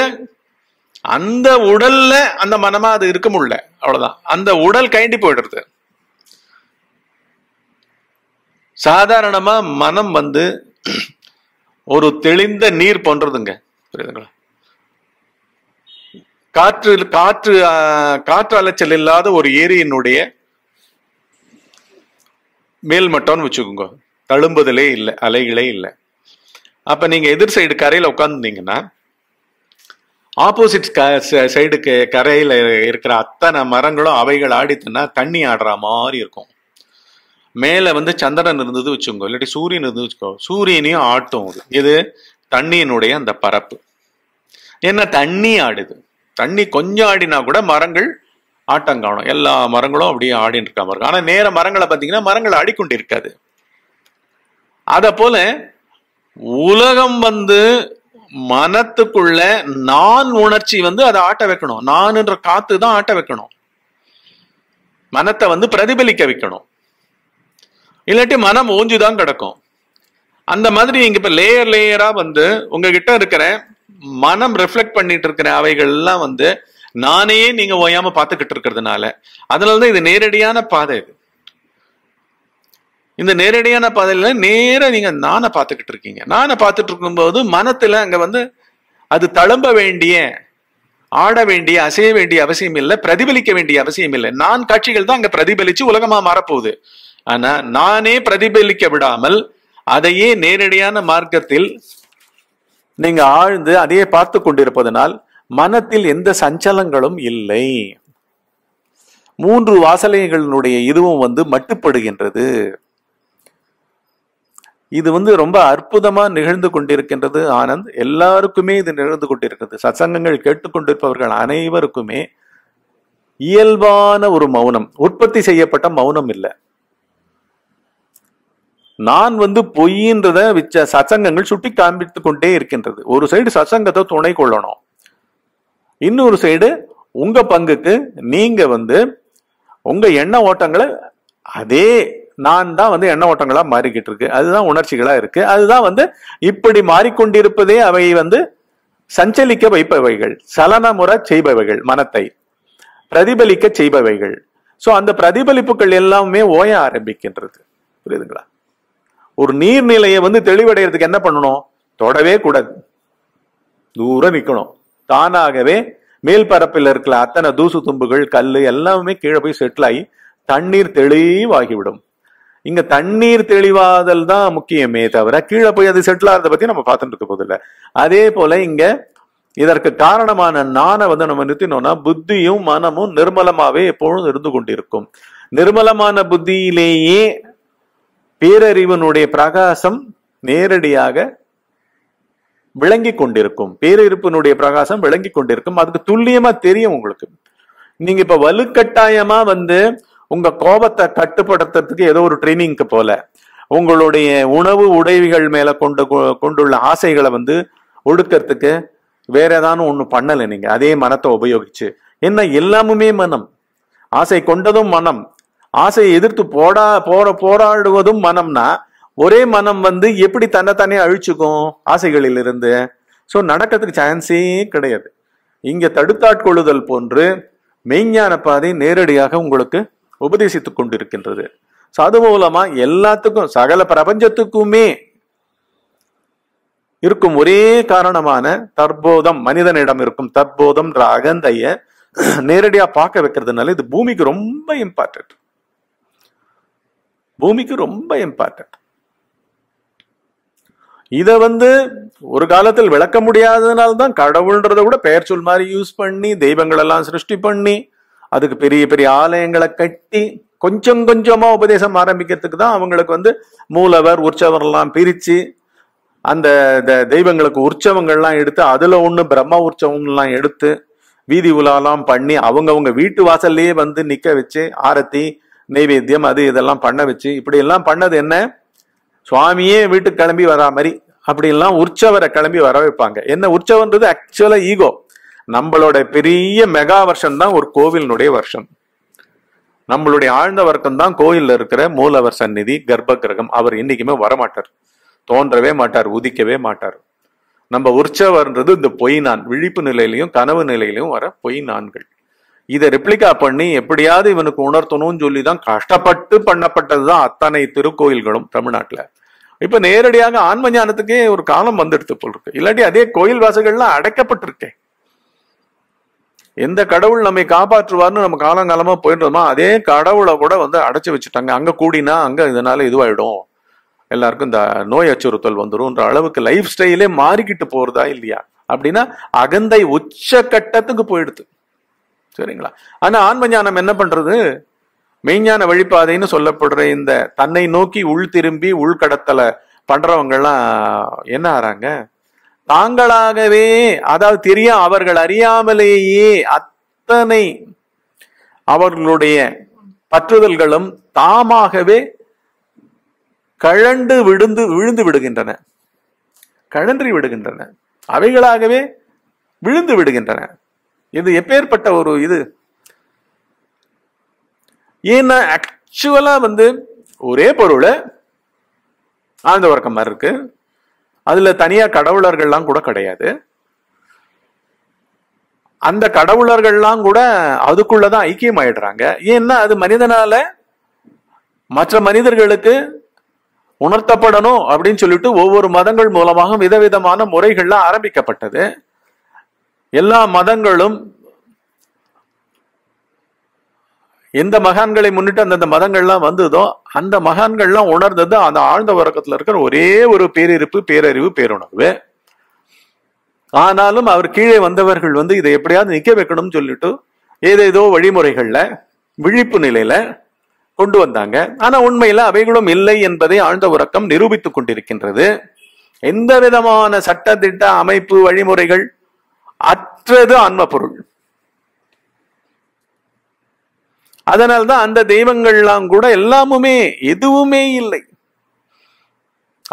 அந்த உடல்ல அந்த மனமா அது இருக்க முடியல அவ்வளவுதான் அந்த உடல் கைண்டி போயிடுறது சாதாரணமாக மனம் வந்து ஒரு தெளிந்த நீர் போன்றதுங்க புரியுதுங்களா காற்று காற்று காற்று அலைச்சல் இல்லாத ஒரு ஏரியினுடைய மேல்மட்டம்னு வச்சுக்கோங்க தழும்புதலே இல்லை அலைகளே இல்லை அப்போ நீங்கள் எதிர் சைடு கரையில் உட்காந்துருந்தீங்கன்னா ஆப்போசிட் சைடுக்கு கரையில் இருக்கிற அத்தனை மரங்களும் அவைகள் ஆடித்துன்னா தண்ணி ஆடுற மாதிரி இருக்கும் மேலே வந்து சந்திரன் இருந்தது வச்சுக்கோ இல்லாட்டி சூரியன் இருந்து வச்சுக்கோ சூரியனையும் ஆட்டும் அது இது தண்ணியினுடைய அந்த பரப்பு என்ன தண்ணி ஆடுது தண்ணி கொஞ்சம் ஆடினா கூட மரங்கள் ஆட்டம் காணும் எல்லா மரங்களும் அப்படியே ஆடின்னு இருக்காம இருக்கும் ஆனால் நேர மரங்களை பார்த்தீங்கன்னா மரங்களை ஆடிக்கொண்டு இருக்காது அத போல உலகம் வந்து மனத்துக்குள்ள நான் உணர்ச்சி வந்து அதை ஆட்ட வைக்கணும் நான்ன்ற காத்து தான் ஆட்ட வைக்கணும் மனத்தை வந்து பிரதிபலிக்க வைக்கணும் இல்லாட்டி மனம் ஓஞ்சி தான் கிடக்கும் அந்த மாதிரி இங்க இப்ப லேயர் லேயரா வந்து உங்ககிட்ட இருக்கிற மனம் ரிஃப்ளெக்ட் பண்ணிட்டு இருக்கிற அவைகள் எல்லாம் வந்து நானே நீங்க ஓயாம பாத்துக்கிட்டு இருக்கிறதுனால அதனாலதான் இது நேரடியான பாதை இது இந்த நேரடியான பாதையில நேர நீங்க நானை பார்த்துக்கிட்டு இருக்கீங்க நானை பார்த்துட்டு இருக்கும்போது மனத்துல அங்க வந்து அது தழும்ப வேண்டிய ஆட வேண்டிய அசைய வேண்டிய அவசியம் இல்லை பிரதிபலிக்க வேண்டிய அவசியம் இல்லை நான் காட்சிகள் தான் அங்க பிரதிபலிச்சு உலகமா மாறப்போகுது ஆனா நானே பிரதிபலிக்க விடாமல் அதையே நேரடியான மார்க்கத்தில் நீங்க ஆழ்ந்து அதையே பார்த்து கொண்டிருப்பதனால் மனத்தில் எந்த சஞ்சலங்களும் இல்லை மூன்று வாசலைகளினுடைய இதுவும் வந்து மட்டுப்படுகின்றது இது வந்து ரொம்ப அற்புதமா நிகழ்ந்து கொண்டிருக்கின்றது ஆனந்த் எல்லாருக்குமே இது நிகழ்ந்து கொண்டிருக்கிறது சசங்கங்கள் கேட்டுக்கொண்டிருப்பவர்கள் அனைவருக்குமே இயல்பான ஒரு மௌனம் உற்பத்தி செய்யப்பட்ட மௌனம் இல்லை நான் வந்து பொய்ன்றத விச்ச சச்சங்கங்கள் சுட்டி காண்பித்து கொண்டே இருக்கின்றது ஒரு சைடு சச்சங்கத்தை துணை கொள்ளணும் இன்னொரு சைடு உங்க பங்குக்கு நீங்க வந்து உங்க எண்ண ஓட்டங்களை அதே நான் தான் வந்து எண்ண ஓட்டங்களா மாறிக்கிட்டு இருக்கு அதுதான் உணர்ச்சிகளா இருக்கு அதுதான் வந்து இப்படி மாறிக்கொண்டிருப்பதே அவை வந்து சஞ்சலிக்க வைப்பவைகள் சலனமுறை செய்பவைகள் மனத்தை பிரதிபலிக்க செய்பவைகள் ஸோ அந்த பிரதிபலிப்புகள் எல்லாமே ஓய ஆரம்பிக்கின்றது புரியுதுங்களா ஒரு நீர்நிலையை வந்து தெளிவடைகிறதுக்கு என்ன பண்ணணும் தொடவே கூடாது தூரம் நிற்கணும் தானாகவே மேல் பரப்பில் இருக்கிற அத்தனை தூசு தும்புகள் கல் எல்லாமே கீழே போய் செட்டில் ஆகி தண்ணீர் தெளிவாகிவிடும் இங்க தண்ணீர் தெளிவாதல் தான் முக்கியமே தவிர கீழே போய் அது செட்டில் ஆகிறத பத்தி நம்ம பார்த்துட்டு இருக்க போதில்லை அதே போல இங்க இதற்கு காரணமான நானை வந்து நம்ம நிறுத்தினோம்னா புத்தியும் மனமும் நிர்மலமாவே எப்பொழுதும் இருந்து கொண்டிருக்கும் நிர்மலமான புத்தியிலேயே பேரறிவனுடைய பிரகாசம் நேரடியாக விளங்கி கொண்டிருக்கும் பேரறிப்பினுடைய பிரகாசம் விளங்கி கொண்டிருக்கும் அதுக்கு துல்லியமா தெரியும் உங்களுக்கு நீங்க இப்ப வலுக்கட்டாயமா வந்து உங்க கோபத்தை கட்டுப்படுத்துறதுக்கு ஏதோ ஒரு ட்ரைனிங்க்கு போல உங்களுடைய உணவு உடைவிகள் மேல கொண்டு கொண்டுள்ள ஆசைகளை வந்து ஒடுக்கிறதுக்கு வேற ஏதானும் ஒன்றும் பண்ணலை நீங்க அதே மனத்தை உபயோகிச்சு என்ன எல்லாமுமே மனம் ஆசை கொண்டதும் மனம் ஆசையை எதிர்த்து போடா போற போராடுவதும் மனம்னா ஒரே மனம் வந்து எப்படி தன்னைத்தானே அழிச்சுக்கும் ஆசைகளில் இருந்து ஸோ நடக்கிறதுக்கு சான்ஸே கிடையாது இங்கே தடுத்தாட்கொள்ளுதல் போன்று மெய்ஞான பாதை நேரடியாக உங்களுக்கு உபதேசித்து கொண்டிருக்கின்றது ஸோ அது மூலமா எல்லாத்துக்கும் சகல பிரபஞ்சத்துக்குமே இருக்கும் ஒரே காரணமான தற்போதம் மனிதனிடம் இருக்கும் தற்போதம்ன்ற அகந்தைய நேரடியாக பார்க்க வைக்கிறதுனால இது பூமிக்கு ரொம்ப இம்பார்ட்டன்ட் பூமிக்கு ரொம்ப இம்பார்ட்டன்ட் இதை வந்து ஒரு காலத்தில் விளக்க முடியாததுனால தான் கடவுள்ன்றத கூட பெயர் சொல் மாதிரி யூஸ் பண்ணி தெய்வங்கள் எல்லாம் சிருஷ்டி பண்ணி அதுக்கு பெரிய பெரிய ஆலயங்களை கட்டி கொஞ்சம் கொஞ்சமா உபதேசம் ஆரம்பிக்கிறதுக்கு தான் அவங்களுக்கு வந்து மூலவர் எல்லாம் பிரிச்சு அந்த தெய்வங்களுக்கு உற்சவங்கள்லாம் எடுத்து அதுல ஒன்று பிரம்ம உற்சவம்லாம் எடுத்து வீதி உலாலாம் பண்ணி அவங்கவுங்க வீட்டு வாசல்லையே வந்து நிக்க வச்சு ஆரத்தி நைவேத்தியம் அது இதெல்லாம் பண்ண வச்சு இப்படியெல்லாம் பண்ணது என்ன சுவாமியே வீட்டுக்கு கிளம்பி வரா மாதிரி அப்படிலாம் உற்சவரை கிளம்பி வர வைப்பாங்க என்ன உற்சவன்றது ஆக்சுவலா ஈகோ நம்மளோட பெரிய மெகா வருஷம் தான் ஒரு கோவிலினுடைய வருஷம் நம்மளுடைய ஆழ்ந்த வர்க்கம் தான் கோயில்ல இருக்கிற மூலவர் சந்நிதி கர்ப்ப கிரகம் அவர் இன்னைக்குமே வரமாட்டார் தோன்றவே மாட்டார் உதிக்கவே மாட்டார் நம்ம உற்சவர்ன்றது இந்த பொய் நான் விழிப்பு நிலையிலையும் கனவு நிலையிலையும் வர பொய் நான்கள் இதை ரெப்ளிகா பண்ணி எப்படியாவது இவனுக்கு உணர்த்தணும்னு சொல்லி தான் கஷ்டப்பட்டு பண்ணப்பட்டது தான் அத்தனை திருக்கோயில்களும் தமிழ்நாட்டில் இப்போ நேரடியாக ஆன்ம ஞானத்துக்கே ஒரு காலம் வந்துடுத்து போல் இருக்கு இல்லாட்டி அதே கோயில் வாசகள்லாம் அடைக்கப்பட்டிருக்கேன் எந்த கடவுள் நம்மை காப்பாற்றுவார்னு நம்ம காலங்காலமா போயிட்டோமா அதே கடவுளை கூட வந்து அடைச்சி வச்சுட்டாங்க அங்க கூடினா அங்க இதனால இதுவாயிடும் எல்லாருக்கும் இந்த நோய் அச்சுறுத்தல் வந்துரும்ன்ற அளவுக்கு லைஃப் ஸ்டைலே மாறிக்கிட்டு போறதா இல்லையா அப்படின்னா அகந்தை உச்ச கட்டத்துக்கு போயிடுது சரிங்களா ஆனா ஆன்ம ஞானம் என்ன பண்றது மெய்ஞான வழிபாதைன்னு சொல்லப்படுற இந்த தன்னை நோக்கி உள் திரும்பி உள்கடத்தலை பண்றவங்கெல்லாம் என்ன ஆறாங்க தாங்களாகவே அதாவது தெரிய அவர்கள் அறியாமலேயே அத்தனை அவர்களுடைய பற்றுதல்களும் தாமாகவே கழண்டு விழுந்து விழுந்து விடுகின்றன கழன்றி விடுகின்றன அவைகளாகவே விழுந்து விடுகின்றன இது எப்பேற்பட்ட ஒரு இது ஏன்னா ஆக்சுவலா வந்து ஒரே பொருள் ஆழ்ந்த உறக்கம் மாதிரி இருக்கு அதுல தனியா கடவுளர்கள்லாம் கூட கிடையாது அந்த கடவுளர்கள்லாம் கூட அதுக்குள்ளதான் ஐக்கியம் ஆயிடுறாங்க ஏன்னா அது மனிதனால மற்ற மனிதர்களுக்கு உணர்த்தப்படணும் அப்படின்னு சொல்லிட்டு ஒவ்வொரு மதங்கள் மூலமாக விதவிதமான முறைகள்லாம் ஆரம்பிக்கப்பட்டது எல்லா மதங்களும் எந்த மகான்களை முன்னிட்டு அந்தந்த மதங்கள்லாம் வந்ததோ அந்த மகான்கள்லாம் உணர்ந்தது அந்த ஆழ்ந்த உறக்கத்தில் இருக்கிற ஒரே ஒரு பேரிருப்பு பேரறிவு பேருணர்வு ஆனாலும் அவர் கீழே வந்தவர்கள் வந்து இதை எப்படியாவது நிக்க வைக்கணும்னு சொல்லிட்டு ஏதேதோ வழிமுறைகள்ல விழிப்பு நிலையில கொண்டு வந்தாங்க ஆனா உண்மையில அவைகளும் இல்லை என்பதை ஆழ்ந்த உறக்கம் நிரூபித்துக் கொண்டிருக்கின்றது எந்த விதமான சட்டத்திட்ட அமைப்பு வழிமுறைகள் அற்றது ஆன்ம பொருள் அதனால்தான் அந்த தெய்வங்கள்லாம் கூட எல்லாமுமே எதுவுமே இல்லை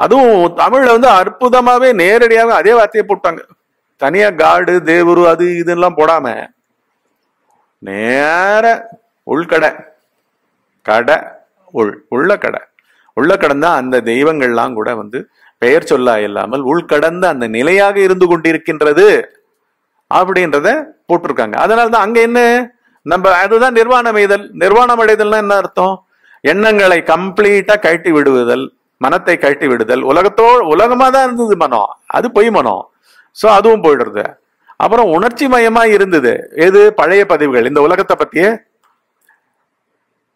அதுவும் தமிழ்ல வந்து அற்புதமாவே நேரடியாக அதே வார்த்தையை போட்டாங்க தனியா காடு தேவரு அது இதுலாம் போடாம நேர உள்கடை கடை உள் உள்ள கடை உள்ள கடந்த அந்த தெய்வங்கள்லாம் கூட வந்து பெயர் சொல்லா இல்லாமல் உள்கடந்த அந்த நிலையாக இருந்து கொண்டிருக்கின்றது அப்படின்றத போட்டிருக்காங்க அதனால தான் அங்க என்ன நம்ம அதுதான் நிர்வாணம் எய்தல் நிர்வாணம் அடைதல்னா என்ன அர்த்தம் எண்ணங்களை கம்ப்ளீட்டா கழட்டி விடுவதல் மனத்தை கழட்டி விடுதல் உலகத்தோ உலகமா தான் இருந்தது மனம் அது பொய் மனம் ஸோ அதுவும் போயிடுறது அப்புறம் உணர்ச்சி மயமா இருந்தது எது பழைய பதிவுகள் இந்த உலகத்தை பத்திய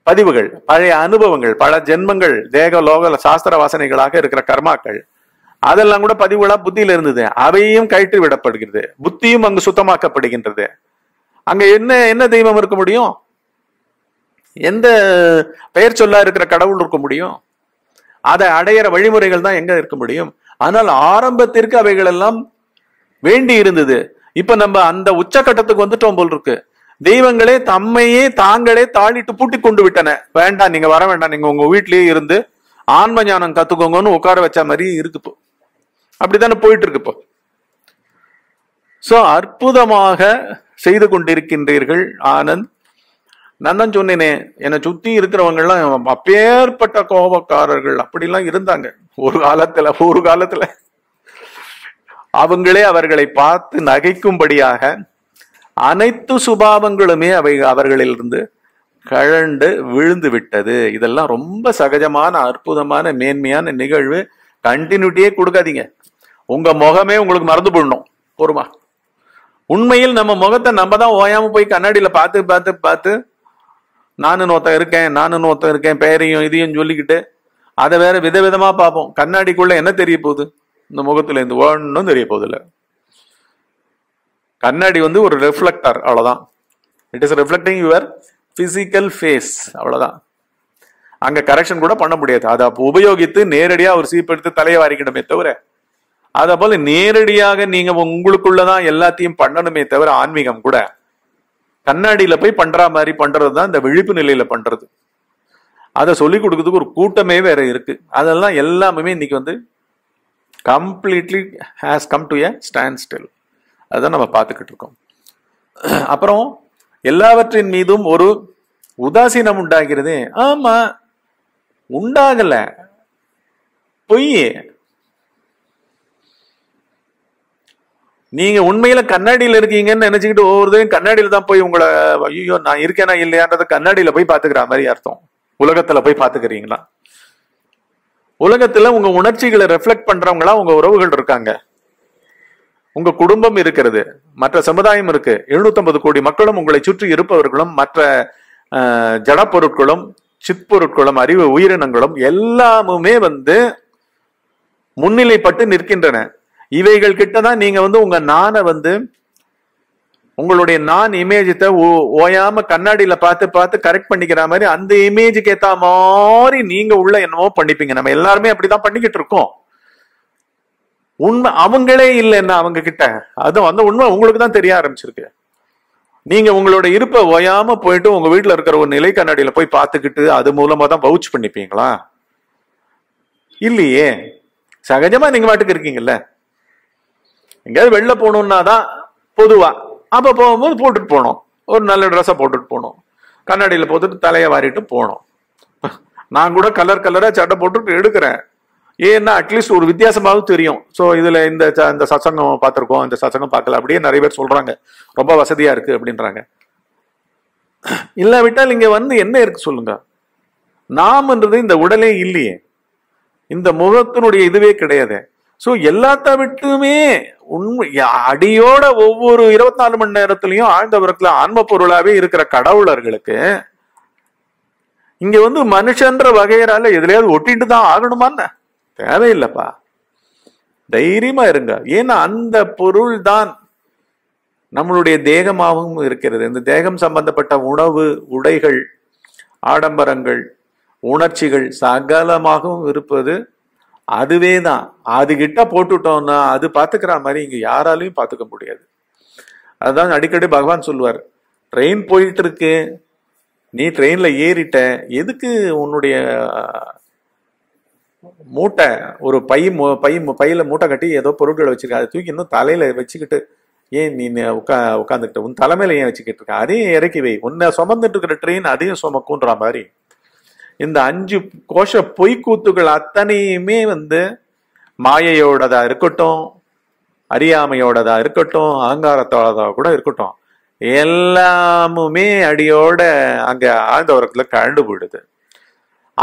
பதிவுகள் பழைய அனுபவங்கள் பல ஜென்மங்கள் தேக லோக சாஸ்திர வாசனைகளாக இருக்கிற கர்மாக்கள் அதெல்லாம் கூட பதிவுகளா புத்தியில இருந்தது அவையும் கயிற்று விடப்படுகிறது புத்தியும் அங்கு சுத்தமாக்கப்படுகின்றது அங்க என்ன என்ன தெய்வம் இருக்க முடியும் எந்த பெயர் சொல்லா இருக்கிற கடவுள் இருக்க முடியும் அதை அடையிற வழிமுறைகள் தான் எங்க இருக்க முடியும் ஆனால் ஆரம்பத்திற்கு அவைகள் எல்லாம் வேண்டி இருந்தது இப்ப நம்ம அந்த உச்சக்கட்டத்துக்கு வந்துட்டோம் போல் இருக்கு தெய்வங்களே தம்மையே தாங்களே தாளிட்டு பூட்டி கொண்டு விட்டன வேண்டாம் நீங்க வர வேண்டாம் நீங்க உங்க வீட்லயே இருந்து ஆன்ம ஞானம் கத்துக்கோங்கன்னு உட்கார வச்ச மாதிரி இருக்கு அப்படித்தானே போயிட்டு இருக்கு இப்போ ஸோ அற்புதமாக செய்து கொண்டிருக்கின்றீர்கள் ஆனந்த் நான் தான் சொன்னேனே என்னை சுத்தி இருக்கிறவங்கெல்லாம் அப்பேற்பட்ட கோபக்காரர்கள் அப்படிலாம் இருந்தாங்க ஒரு காலத்துல ஒரு காலத்துல அவங்களே அவர்களை பார்த்து நகைக்கும்படியாக அனைத்து சுபாவங்களுமே அவை அவர்களிலிருந்து கழண்டு விழுந்து விட்டது இதெல்லாம் ரொம்ப சகஜமான அற்புதமான மேன்மையான நிகழ்வு கண்டினியூட்டியே கொடுக்காதீங்க உங்க முகமே உங்களுக்கு மறந்து போடணும் ஒருமா உண்மையில் நம்ம முகத்தை நம்ம தான் ஓயாம போய் கண்ணாடியில பார்த்து பார்த்து பார்த்து நானும் ஒருத்தன் இருக்கேன் நானும் ஒருத்தன் இருக்கேன் பெயரையும் இதையும் சொல்லிக்கிட்டு அதை வேற விதவிதமா பார்ப்போம் கண்ணாடிக்குள்ள என்ன தெரிய போகுது இந்த முகத்துல இந்த ஓடணும் தெரிய இல்லை கண்ணாடி வந்து ஒரு ரிஃப்ளெக்டர் அவ்வளோதான் it is reflecting your physical face அவ்வளோதான் அங்க கரெக்ஷன் கூட பண்ண முடியாது அதை உபயோகித்து நேரடியாக ஒரு சீப்பெடுத்து தலையை வாரிக்கணுமே தவிர அதை போல நேரடியாக நீங்க உங்களுக்குள்ளதான் எல்லாத்தையும் பண்ணணுமே தவிர ஆன்மீகம் கூட கண்ணாடியில போய் பண்ற மாதிரி பண்றது தான் இந்த விழிப்பு நிலையில பண்றது அதை சொல்லி கொடுக்கறதுக்கு ஒரு கூட்டமே வேற இருக்கு அதெல்லாம் எல்லாமே இன்னைக்கு வந்து completely has come to a standstill அதுதான் நம்ம பார்த்துக்கிட்டு இருக்கோம் அப்புறம் எல்லாவற்றின் மீதும் ஒரு உதாசீனம் உண்டாகிறது ஆமா உண்டாகல பொய்யே நீங்க உண்மையில கண்ணாடியில் இருக்கீங்கன்னு நினைச்சுக்கிட்டு ஒவ்வொருத்தையும் கண்ணாடியில தான் போய் உங்களை ஐயோ நான் இருக்கேனா இல்லையான்றத கண்ணாடியில போய் பாத்துக்கிற மாதிரி அர்த்தம் உலகத்துல போய் பாத்துக்கிறீங்களா உலகத்துல உங்க உணர்ச்சிகளை ரெஃப்ளெக்ட் பண்றவங்களா உங்க உறவுகள் இருக்காங்க உங்க குடும்பம் இருக்கிறது மற்ற சமுதாயம் இருக்கு எழுநூத்தி கோடி மக்களும் உங்களை சுற்றி இருப்பவர்களும் மற்ற ஜடப்பொருட்களும் சிற்பொருட்களும் அறிவு உயிரினங்களும் எல்லாமுமே வந்து முன்னிலைப்பட்டு நிற்கின்றன இவைகள் கிட்ட தான் நீங்க வந்து உங்க நானை வந்து உங்களுடைய நான் இமேஜத்தை ஓயாம கண்ணாடியில பார்த்து பார்த்து கரெக்ட் பண்ணிக்கிற மாதிரி அந்த இமேஜுக்கு ஏத்த மாதிரி நீங்க உள்ள என்னவோ பண்ணிப்பீங்க நம்ம எல்லாருமே அப்படிதான் பண்ணிக்கிட்டு இருக்கோம் உண்மை அவங்களே என்ன அவங்க கிட்ட அது அந்த உண்மை உங்களுக்கு தான் தெரிய ஆரம்பிச்சிருக்கு நீங்க உங்களோட இருப்பை ஓயாம போயிட்டு உங்க வீட்டுல இருக்கிற ஒரு நிலை கண்ணாடியில போய் பார்த்துக்கிட்டு அது மூலமா தான் பவுச் பண்ணிப்பீங்களா இல்லையே சகஜமா நீங்க மாட்டுக்கு இருக்கீங்கல்ல எங்கேயாவது வெளில போகணும்னா தான் பொதுவா அப்ப போகும்போது போட்டுட்டு போனோம் ஒரு நல்ல ட்ரெஸ்ஸை போட்டுட்டு போனோம் கண்ணாடியில் போட்டுட்டு தலையை வாரிட்டு போனோம் நான் கூட கலர் கலராக சட்டை போட்டுட்டு எடுக்கிறேன் ஏன்னா அட்லீஸ்ட் ஒரு வித்தியாசமாகவும் தெரியும் ஸோ இதில் இந்த இந்த சசங்கம் பார்த்துருக்கோம் இந்த சசங்கம் பார்க்கல அப்படியே நிறைய பேர் சொல்கிறாங்க ரொம்ப வசதியாக இருக்குது அப்படின்றாங்க இல்லாவிட்டால் இங்கே வந்து என்ன இருக்கு சொல்லுங்க நாம்ன்றது இந்த உடலே இல்லையே இந்த முகத்தினுடைய இதுவே கிடையாது ஸோ எல்லாத்த விட்டுமே உண்மை அடியோட ஒவ்வொரு இருபத்தி நாலு மணி நேரத்திலையும் ஆழ்ந்த உரத்துல ஆன்ம பொருளாவே இருக்கிற கடவுளர்களுக்கு இங்க வந்து மனுஷன்ற வகையரால எதுலையாவது ஒட்டிட்டு தான் ஆகணுமான்னு தேவையில்லைப்பா தைரியமா இருங்க ஏன்னா அந்த பொருள் தான் நம்மளுடைய தேகமாகவும் இருக்கிறது இந்த தேகம் சம்பந்தப்பட்ட உணவு உடைகள் ஆடம்பரங்கள் உணர்ச்சிகள் சகலமாகவும் இருப்பது அதுவே தான் அதுகிட்ட போட்டுட்டோம்னா அது பார்த்துக்கிற மாதிரி இங்கே யாராலையும் பார்த்துக்க முடியாது அதுதான் அடிக்கடி பகவான் சொல்லுவார் ட்ரெயின் போயிட்டு இருக்கு நீ ட்ரெயின்ல ஏறிட்ட எதுக்கு உன்னுடைய மூட்டை ஒரு பை பை பையில மூட்டை கட்டி ஏதோ பொருட்களை வச்சிருக்க அதை தூக்கி இன்னும் தலையில வச்சுக்கிட்டு ஏன் நீ உட்கா உட்காந்துக்கிட்ட உன் தலைமையில ஏன் வச்சுக்கிட்டு இருக்க அதையும் இறக்கி வை உன்னை சுமந்துட்டு இருக்கிற ட்ரெயின் அதையும் சுமக்குன்ற மாதிரி இந்த அஞ்சு கோஷ பொய்க்கூத்துகள் அத்தனையுமே வந்து மாயையோடதா இருக்கட்டும் அறியாமையோடதா இருக்கட்டும் அகங்காரத்தோடதா கூட இருக்கட்டும் எல்லாமுமே அடியோட அங்க ஆழ்ந்த உரத்துல கழண்டு போயிடுது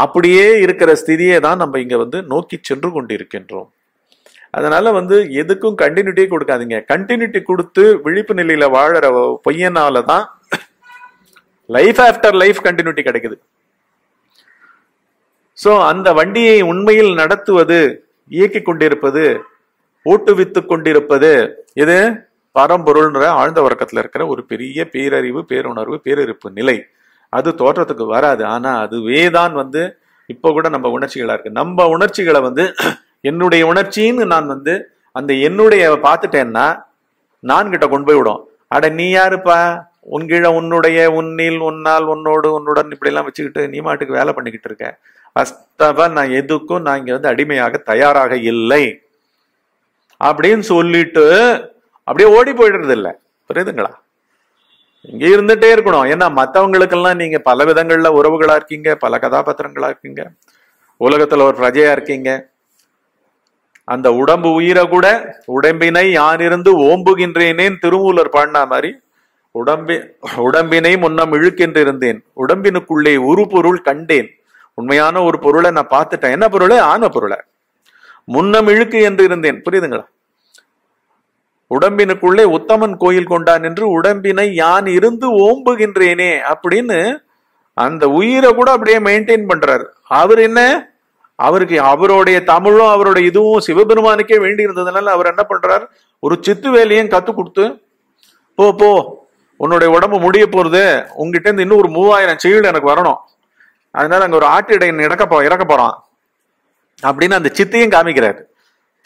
அப்படியே இருக்கிற ஸ்திதியை தான் நம்ம இங்க வந்து நோக்கி சென்று கொண்டிருக்கின்றோம் அதனால வந்து எதுக்கும் கண்டினியூட்டியே கொடுக்காதீங்க கண்டினியூட்டி கொடுத்து விழிப்பு நிலையில வாழற பையனால தான் லைஃப் ஆஃப்டர் லைஃப் கண்டினியூட்டி கிடைக்குது சோ அந்த வண்டியை உண்மையில் நடத்துவது இயக்கி கொண்டிருப்பது ஊட்டுவித்துக் கொண்டிருப்பது இது பரம்பொருள்ன்ற ஆழ்ந்த உறக்கத்துல இருக்கிற ஒரு பெரிய பேரறிவு பேருணர்வு பேரறிப்பு நிலை அது தோற்றத்துக்கு வராது ஆனா அதுவே தான் வந்து இப்போ கூட நம்ம உணர்ச்சிகளா இருக்கு நம்ம உணர்ச்சிகளை வந்து என்னுடைய உணர்ச்சின்னு நான் வந்து அந்த என்னுடைய பார்த்துட்டேன்னா நான் கிட்ட கொண்டு போய் விடும் அட நீ யாருப்பா கீழே உன்னுடைய உன்னில் உன்னால் உன்னோடு உன்னுடன் இப்படிலாம் வச்சுக்கிட்டு நீ மாட்டுக்கு வேலை பண்ணிக்கிட்டு இருக்க அஸ்தவ நான் எதுக்கும் நான் இங்க வந்து அடிமையாக தயாராக இல்லை அப்படின்னு சொல்லிட்டு அப்படியே ஓடி போயிடுறது இல்லை புரியுதுங்களா இங்க இருந்துட்டே இருக்கணும் ஏன்னா மற்றவங்களுக்கெல்லாம் நீங்க பல விதங்கள்ல உறவுகளா இருக்கீங்க பல கதாபாத்திரங்களா இருக்கீங்க உலகத்துல ஒரு பிரஜையா இருக்கீங்க அந்த உடம்பு உயிரை கூட உடம்பினை யானிருந்து ஓம்புகின்றேனேன் திருமூலர் பாடினா மாதிரி உடம்பி உடம்பினை முன்னம் இழுக்கின்றிருந்தேன் உடம்பினுக்குள்ளே உருபொருள் கண்டேன் உண்மையான ஒரு பொருளை நான் பார்த்துட்டேன் என்ன பொருளை ஆன பொருளை முன்னம் இழுக்கு என்று இருந்தேன் புரியுதுங்களா உடம்பினுக்குள்ளே உத்தமன் கோயில் கொண்டான் என்று உடம்பினை யான் இருந்து ஓம்புகின்றேனே அப்படின்னு அந்த உயிரை கூட அப்படியே மெயின்டைன் பண்றாரு அவர் என்ன அவருக்கு அவருடைய தமிழும் அவருடைய இதுவும் சிவபெருமானுக்கே வேண்டி இருந்ததுனால அவர் என்ன பண்றார் ஒரு சித்து வேலையும் கத்து கொடுத்து போ போ உன்னுடைய உடம்பு முடிய போறது உங்ககிட்ட இருந்து இன்னும் ஒரு மூவாயிரம் செயல் எனக்கு வரணும் அதனால அங்க ஒரு ஆட்டு இடையன் இறக்க போ இறக்க போறான் அப்படின்னு அந்த சித்தையும் காமிக்கிறாரு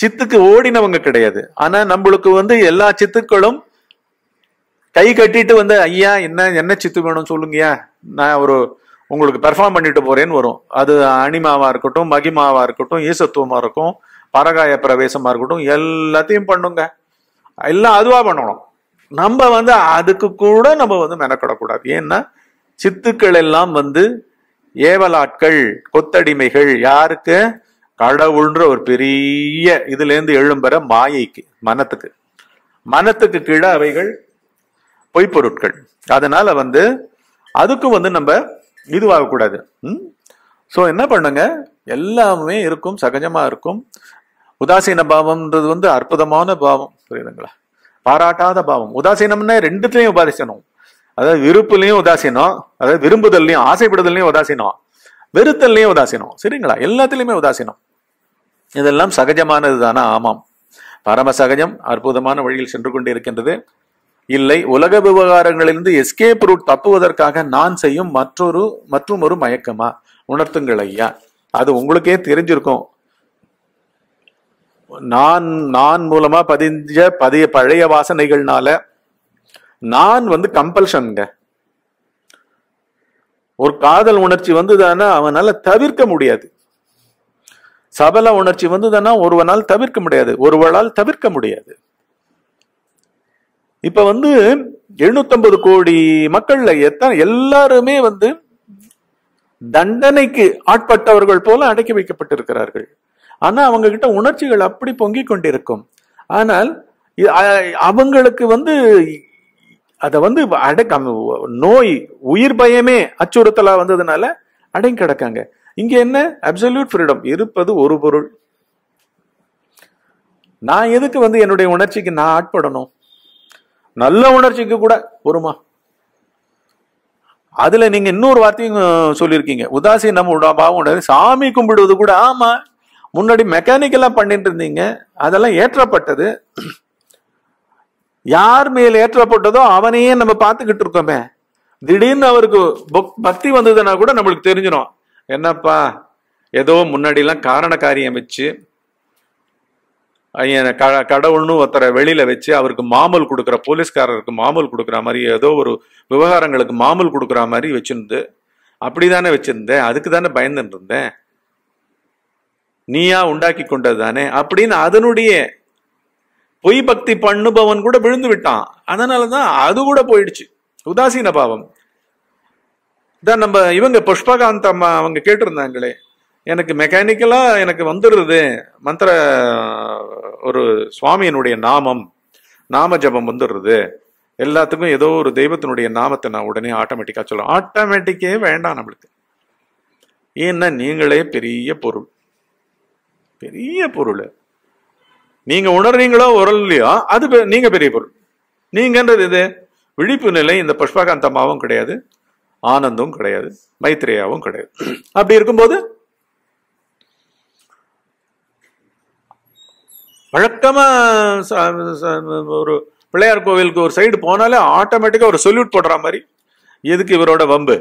சித்துக்கு ஓடினவங்க கிடையாது ஆனா நம்மளுக்கு வந்து எல்லா சித்துக்களும் கை கட்டிட்டு வந்து ஐயா என்ன என்ன சித்து வேணும் சொல்லுங்கயா நான் ஒரு உங்களுக்கு பெர்ஃபார்ம் பண்ணிட்டு போறேன்னு வரும் அது அனிமாவா இருக்கட்டும் மகிமாவா இருக்கட்டும் ஈசத்துவமா இருக்கும் பரகாய பிரவேசமா இருக்கட்டும் எல்லாத்தையும் பண்ணுங்க எல்லாம் அதுவா பண்ணணும் நம்ம வந்து அதுக்கு கூட நம்ம வந்து மெனக்கிடக்கூடாது ஏன்னா சித்துக்கள் எல்லாம் வந்து ஏவலாட்கள் கொத்தடிமைகள் யாருக்கு கடவுள்ன்ற ஒரு பெரிய இதுலேருந்து எழும்புற மாயைக்கு மனத்துக்கு மனத்துக்கு கீழே அவைகள் பொய்ப்பொருட்கள் அதனால வந்து அதுக்கும் வந்து நம்ம இதுவாகக்கூடாது ம் ஸோ என்ன பண்ணுங்க எல்லாமே இருக்கும் சகஜமாக இருக்கும் உதாசீன பாவம்ன்றது வந்து அற்புதமான பாவம் புரியுதுங்களா பாராட்டாத பாவம் உதாசீனம்னா ரெண்டுத்துலையும் உபாதிசனம் அதாவது விருப்புலையும் உதாசீனம் அதாவது விரும்புதல்லையும் ஆசைப்படுதல்லையும் உதாசீனம் வெறுத்தல்லையும் உதாசீனம் சரிங்களா எல்லாத்துலேயுமே உதாசீனம் இதெல்லாம் சகஜமானது தானா ஆமாம் பரம சகஜம் அற்புதமான வழியில் சென்று கொண்டு இருக்கின்றது இல்லை உலக விவகாரங்களிலிருந்து எஸ்கேப் ரூட் தப்புவதற்காக நான் செய்யும் மற்றொரு மற்றும் ஒரு மயக்கமா உணர்த்துங்கள் ஐயா அது உங்களுக்கே தெரிஞ்சிருக்கும் நான் நான் மூலமா பதிஞ்ச பதிய பழைய வாசனைகள்னால நான் வந்து கம்பல்ஷன்ங்க ஒரு காதல் உணர்ச்சி வந்துதானா அவனால தவிர்க்க முடியாது சபல உணர்ச்சி வந்ததுன்னா ஒருவனால் தவிர்க்க முடியாது ஒருவளால் தவிர்க்க முடியாது இப்ப வந்து எழுநூத்தம்பது கோடி மக்கள்ல எத்தனை எல்லாருமே வந்து தண்டனைக்கு ஆட்பட்டவர்கள் போல அடக்கி வைக்கப்பட்டிருக்கிறார்கள் ஆனா அவங்க கிட்ட உணர்ச்சிகள் அப்படி பொங்கிக் கொண்டிருக்கும் ஆனால் அவங்களுக்கு வந்து அதை வந்து அடக்க நோய் உயிர் பயமே அச்சுறுத்தலா வந்ததுனால அடங்கி கிடக்காங்க இங்க என்ன அப்சல்யூட் ஃப்ரீடம் இருப்பது ஒரு பொருள் நான் எதுக்கு வந்து என்னுடைய உணர்ச்சிக்கு நான் ஆட்படணும் நல்ல உணர்ச்சிக்கு கூட வருமா அதுல நீங்க இன்னொரு வார்த்தையும் சொல்லியிருக்கீங்க உதாசி நம்ம பாவம் சாமி கும்பிடுவது கூட ஆமா முன்னாடி மெக்கானிக்கலா பண்ணிட்டு இருந்தீங்க அதெல்லாம் ஏற்றப்பட்டது யார் மேல் ஏற்றப்பட்டதோ அவனையே நம்ம பார்த்துக்கிட்டு இருக்கோமே திடீர்னு அவருக்கு பக்தி வந்ததுன்னா கூட நம்மளுக்கு தெரிஞ்சிடும் என்னப்பா ஏதோ முன்னாடிலாம் காரண காரியம் வச்சு கடவுள்னு ஒருத்தரை வெளியில வச்சு அவருக்கு மாமல் கொடுக்குற போலீஸ்காரருக்கு மாமல் கொடுக்குற மாதிரி ஏதோ ஒரு விவகாரங்களுக்கு மாமல் கொடுக்குற மாதிரி வச்சிருந்து அப்படி தானே வச்சிருந்தேன் அதுக்கு தானே பயந்துட்டு இருந்தேன் நீயா உண்டாக்கி கொண்டது தானே அப்படின்னு அதனுடைய பொய் பக்தி பண்ணுபவன் கூட விழுந்து விட்டான் அதனாலதான் அது கூட போயிடுச்சு உதாசீன பாவம் தான் நம்ம இவங்க புஷ்பகாந்த் அம்மா அவங்க கேட்டிருந்தாங்களே எனக்கு மெக்கானிக்கலா எனக்கு வந்துடுறது மந்திர ஒரு சுவாமியினுடைய நாமம் நாம ஜபம் வந்துடுறது எல்லாத்துக்கும் ஏதோ ஒரு தெய்வத்தினுடைய நாமத்தை நான் உடனே ஆட்டோமேட்டிக்கா சொல்லுவேன் ஆட்டோமேட்டிக்கே வேண்டாம் நம்மளுக்கு ஏன்னா நீங்களே பெரிய பொருள் பெரிய பொருள் நீங்க உணர்றீங்களோ இல்லையோ அது நீங்க பெரிய பொருள் நீங்கன்றது இது விழிப்பு நிலை இந்த புஷ்பகாந்தமாவும் கிடையாது ஆனந்தும் கிடையாது மைத்ரேயாவும் கிடையாது அப்படி இருக்கும்போது வழக்கமா ஒரு பிள்ளையார் கோவிலுக்கு ஒரு சைடு போனாலே ஆட்டோமேட்டிக்காக ஒரு சொல்யூட் போடுற மாதிரி எதுக்கு இவரோட வம்பு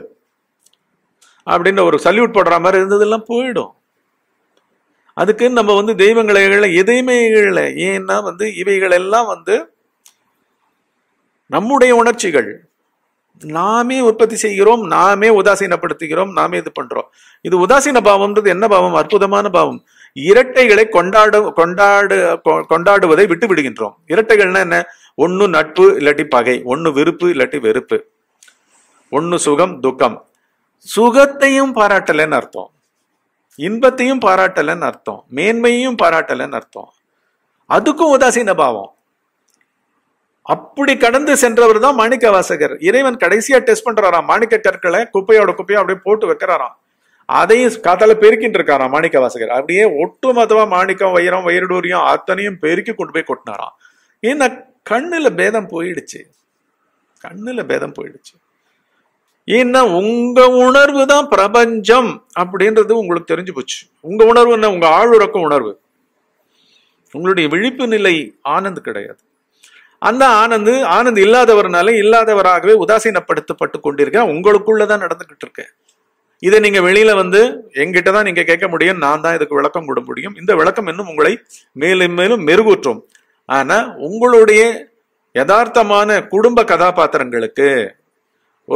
அப்படின்னு ஒரு சல்யூட் போடுற மாதிரி இருந்ததெல்லாம் போயிடும் அதுக்கு நம்ம வந்து தெய்வங்களை எதையுமே இல்லை ஏன்னா வந்து இவைகள் எல்லாம் வந்து நம்முடைய உணர்ச்சிகள் நாமே உற்பத்தி செய்கிறோம் நாமே உதாசீனப்படுத்துகிறோம் நாமே இது பண்றோம் இது உதாசீன பாவம்ன்றது என்ன பாவம் அற்புதமான பாவம் இரட்டைகளை கொண்டாட கொண்டாடு கொண்டாடுவதை விட்டு விடுகின்றோம் இரட்டைகள்னா என்ன ஒண்ணு நட்பு இல்லாட்டி பகை ஒன்னு விருப்பு இல்லாட்டி வெறுப்பு ஒன்னு சுகம் துக்கம் சுகத்தையும் பாராட்டலைன்னு அர்த்தம் இன்பத்தையும் பாராட்டலன்னு அர்த்தம் மேன்மையையும் பாராட்டலன்னு அர்த்தம் அதுக்கும் உதாசீன பாவம் அப்படி கடந்து சென்றவர் தான் மாணிக்க வாசகர் இறைவன் கடைசியா டெஸ்ட் பண்றாராம் மாணிக்க கற்களை குப்பையோட குப்பையா அப்படியே போட்டு வைக்கிறாராம் அதையும் காத்தால பெருக்கிட்டு இருக்காராம் மாணிக்க வாசகர் அப்படியே ஒட்டுமொத்தமா மாணிக்கம் வைரம் வயிறுடூரியம் அத்தனையும் பெருக்கி கொண்டு போய் கொட்டினாராம் ஏன்னா கண்ணுல பேதம் போயிடுச்சு கண்ணுல பேதம் போயிடுச்சு ஏன்னா உங்க உணர்வு தான் பிரபஞ்சம் அப்படின்றது உங்களுக்கு தெரிஞ்சு போச்சு உங்க உணர்வு என்ன உங்க ஆளுறக்க உணர்வு உங்களுடைய விழிப்பு நிலை ஆனந்த் கிடையாது அந்த ஆனந்து ஆனந்த் இல்லாதவர்னால இல்லாதவராகவே உதாசீனப்படுத்தப்பட்டு கொண்டிருக்க உங்களுக்குள்ளதான் நடந்துகிட்டு இருக்கேன் இதை நீங்க வெளியில வந்து எங்கிட்ட தான் நீங்க கேட்க முடியும் நான் தான் இதுக்கு விளக்கம் கொடுக்க முடியும் இந்த விளக்கம் இன்னும் உங்களை மேலும் மேலும் மெருகூற்றும் ஆனா உங்களுடைய யதார்த்தமான குடும்ப கதாபாத்திரங்களுக்கு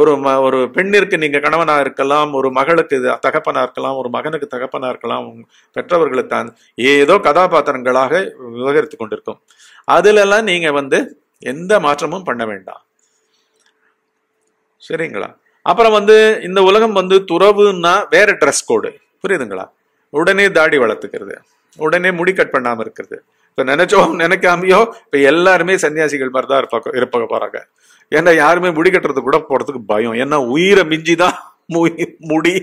ஒரு ம ஒரு பெண்ணிற்கு நீங்க கணவனா இருக்கலாம் ஒரு மகளுக்கு தகப்பனா இருக்கலாம் ஒரு மகனுக்கு தகப்பனா இருக்கலாம் பெற்றவர்களுக்கு ஏதோ கதாபாத்திரங்களாக விவகரித்து கொண்டிருக்கும் எல்லாம் நீங்க வந்து எந்த மாற்றமும் பண்ண வேண்டாம் சரிங்களா அப்புறம் வந்து இந்த உலகம் வந்து துறவுன்னா வேற ட்ரெஸ் கோடு புரியுதுங்களா உடனே தாடி வளர்த்துக்கிறது உடனே முடி கட் பண்ணாம இருக்கிறது இப்ப நினைச்சோம் நினைக்காமையோ இப்ப எல்லாருமே சன்னியாசிகள் மாதிரி தான் இருப்பாங்க இருப்பாங்க போறாங்க ஏன்னா யாருமே முடி கட்டுறது கூட போறதுக்கு பயம் ஏன்னா உயிரை மிஞ்சிதான் முடி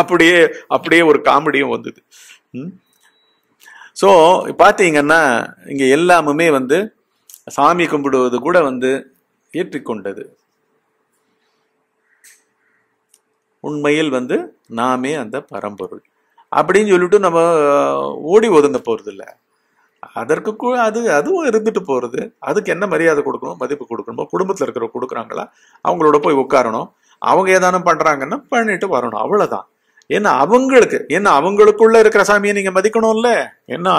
அப்படியே அப்படியே ஒரு காமெடியும் வந்தது ஸோ பார்த்தீங்கன்னா இங்கே எல்லாமுமே வந்து சாமி கும்பிடுவது கூட வந்து ஏற்றிக்கொண்டது உண்மையில் வந்து நாமே அந்த பரம்பொருள் அப்படின்னு சொல்லிட்டு நம்ம ஓடி ஒதுங்க இல்லை அதற்கு அது அதுவும் இருந்துட்டு போகிறது அதுக்கு என்ன மரியாதை கொடுக்கணும் மதிப்பு கொடுக்கணுமோ குடும்பத்தில் இருக்கிற கொடுக்குறாங்களா அவங்களோட போய் உட்காரணும் அவங்க ஏதானும் பண்ணுறாங்கன்னா பண்ணிட்டு வரணும் அவ்வளோதான் ஏன்னா அவங்களுக்கு ஏன்னா அவங்களுக்குள்ள இருக்கிற சாமியை நீங்கள் மதிக்கணும்ல ஏன்னா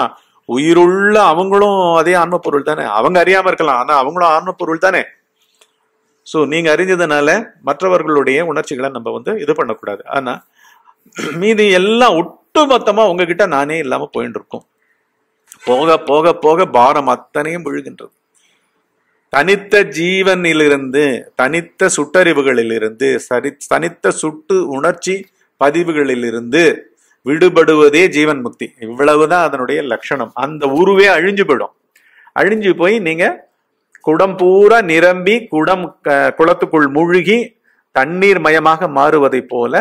உயிருள்ள அவங்களும் அதே ஆன்ம பொருள் தானே அவங்க அறியாமல் இருக்கலாம் ஆனால் அவங்களும் ஆன்ம பொருள் தானே ஸோ நீங்கள் அறிஞ்சதுனால மற்றவர்களுடைய உணர்ச்சிகளை நம்ம வந்து இது பண்ணக்கூடாது ஆனால் மீதி எல்லாம் ஒட்டு மொத்தமாக உங்ககிட்ட நானே இல்லாமல் போயின்னு இருக்கோம் போக போக போக பாரம் அத்தனையும் விழுகின்றது தனித்த ஜீவனிலிருந்து தனித்த சுட்டறிவுகளிலிருந்து சரி தனித்த சுட்டு உணர்ச்சி பதிவுகளிலிருந்து விடுபடுவதே ஜீவன் முக்தி இவ்வளவுதான் அதனுடைய லட்சணம் அந்த உருவே அழிஞ்சு போயிடும் அழிஞ்சு போய் நீங்க குடம் பூரா நிரம்பி குடம் குளத்துக்குள் மூழ்கி தண்ணீர் மயமாக மாறுவதை போல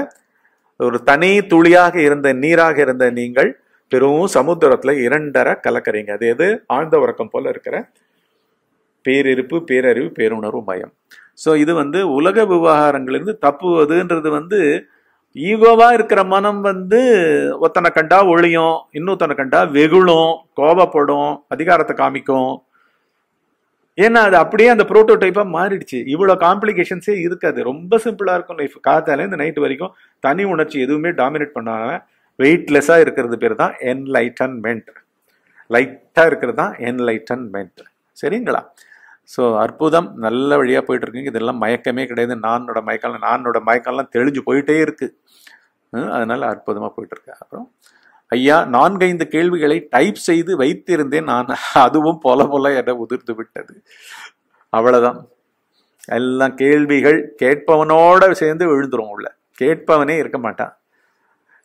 ஒரு தனி துளியாக இருந்த நீராக இருந்த நீங்கள் பெரும் சமுத்திரத்தில் இரண்டரை கலக்கறீங்க அது எது ஆழ்ந்த உறக்கம் போல் இருக்கிற பேரிருப்பு பேரறிவு பேருணர்வு மயம் ஸோ இது வந்து உலக விவகாரங்களிலிருந்து தப்புவதுன்றது வந்து ஈகோவாக இருக்கிற மனம் வந்து ஒத்தனை கண்டா ஒழியும் இன்னொத்தனை கண்டா வெகுளும் கோபப்படும் அதிகாரத்தை காமிக்கும் ஏன்னா அது அப்படியே அந்த டைப்பாக மாறிடுச்சு இவ்வளோ காம்ப்ளிகேஷன்ஸே இருக்காது ரொம்ப சிம்பிளாக இருக்கும் லைஃப் காத்தாலேருந்து நைட்டு வரைக்கும் தனி உணர்ச்சி எதுவுமே டாமினேட் பண்ணாமல் வெயிட்லெஸ்ஸாக இருக்கிறது பேர் தான் என்லைட்டன்மெண்ட் லைட்டாக இருக்கிறது தான் என்லைட்டன்மெண்ட் சரிங்களா ஸோ அற்புதம் நல்ல வழியாக போயிட்டுருக்குங்க இதெல்லாம் மயக்கமே கிடையாது நானோட மயக்கம் நானோட மயக்கம்லாம் தெளிஞ்சு போயிட்டே இருக்குது அதனால் அற்புதமாக போயிட்டுருக்கு அப்புறம் ஐயா நான்கைந்து கேள்விகளை டைப் செய்து வைத்திருந்தேன் நான் அதுவும் பொல பொல என உதிர்ந்து விட்டது அவ்வளோதான் எல்லாம் கேள்விகள் கேட்பவனோட சேர்ந்து விழுந்துரும் உள்ள கேட்பவனே இருக்க மாட்டான்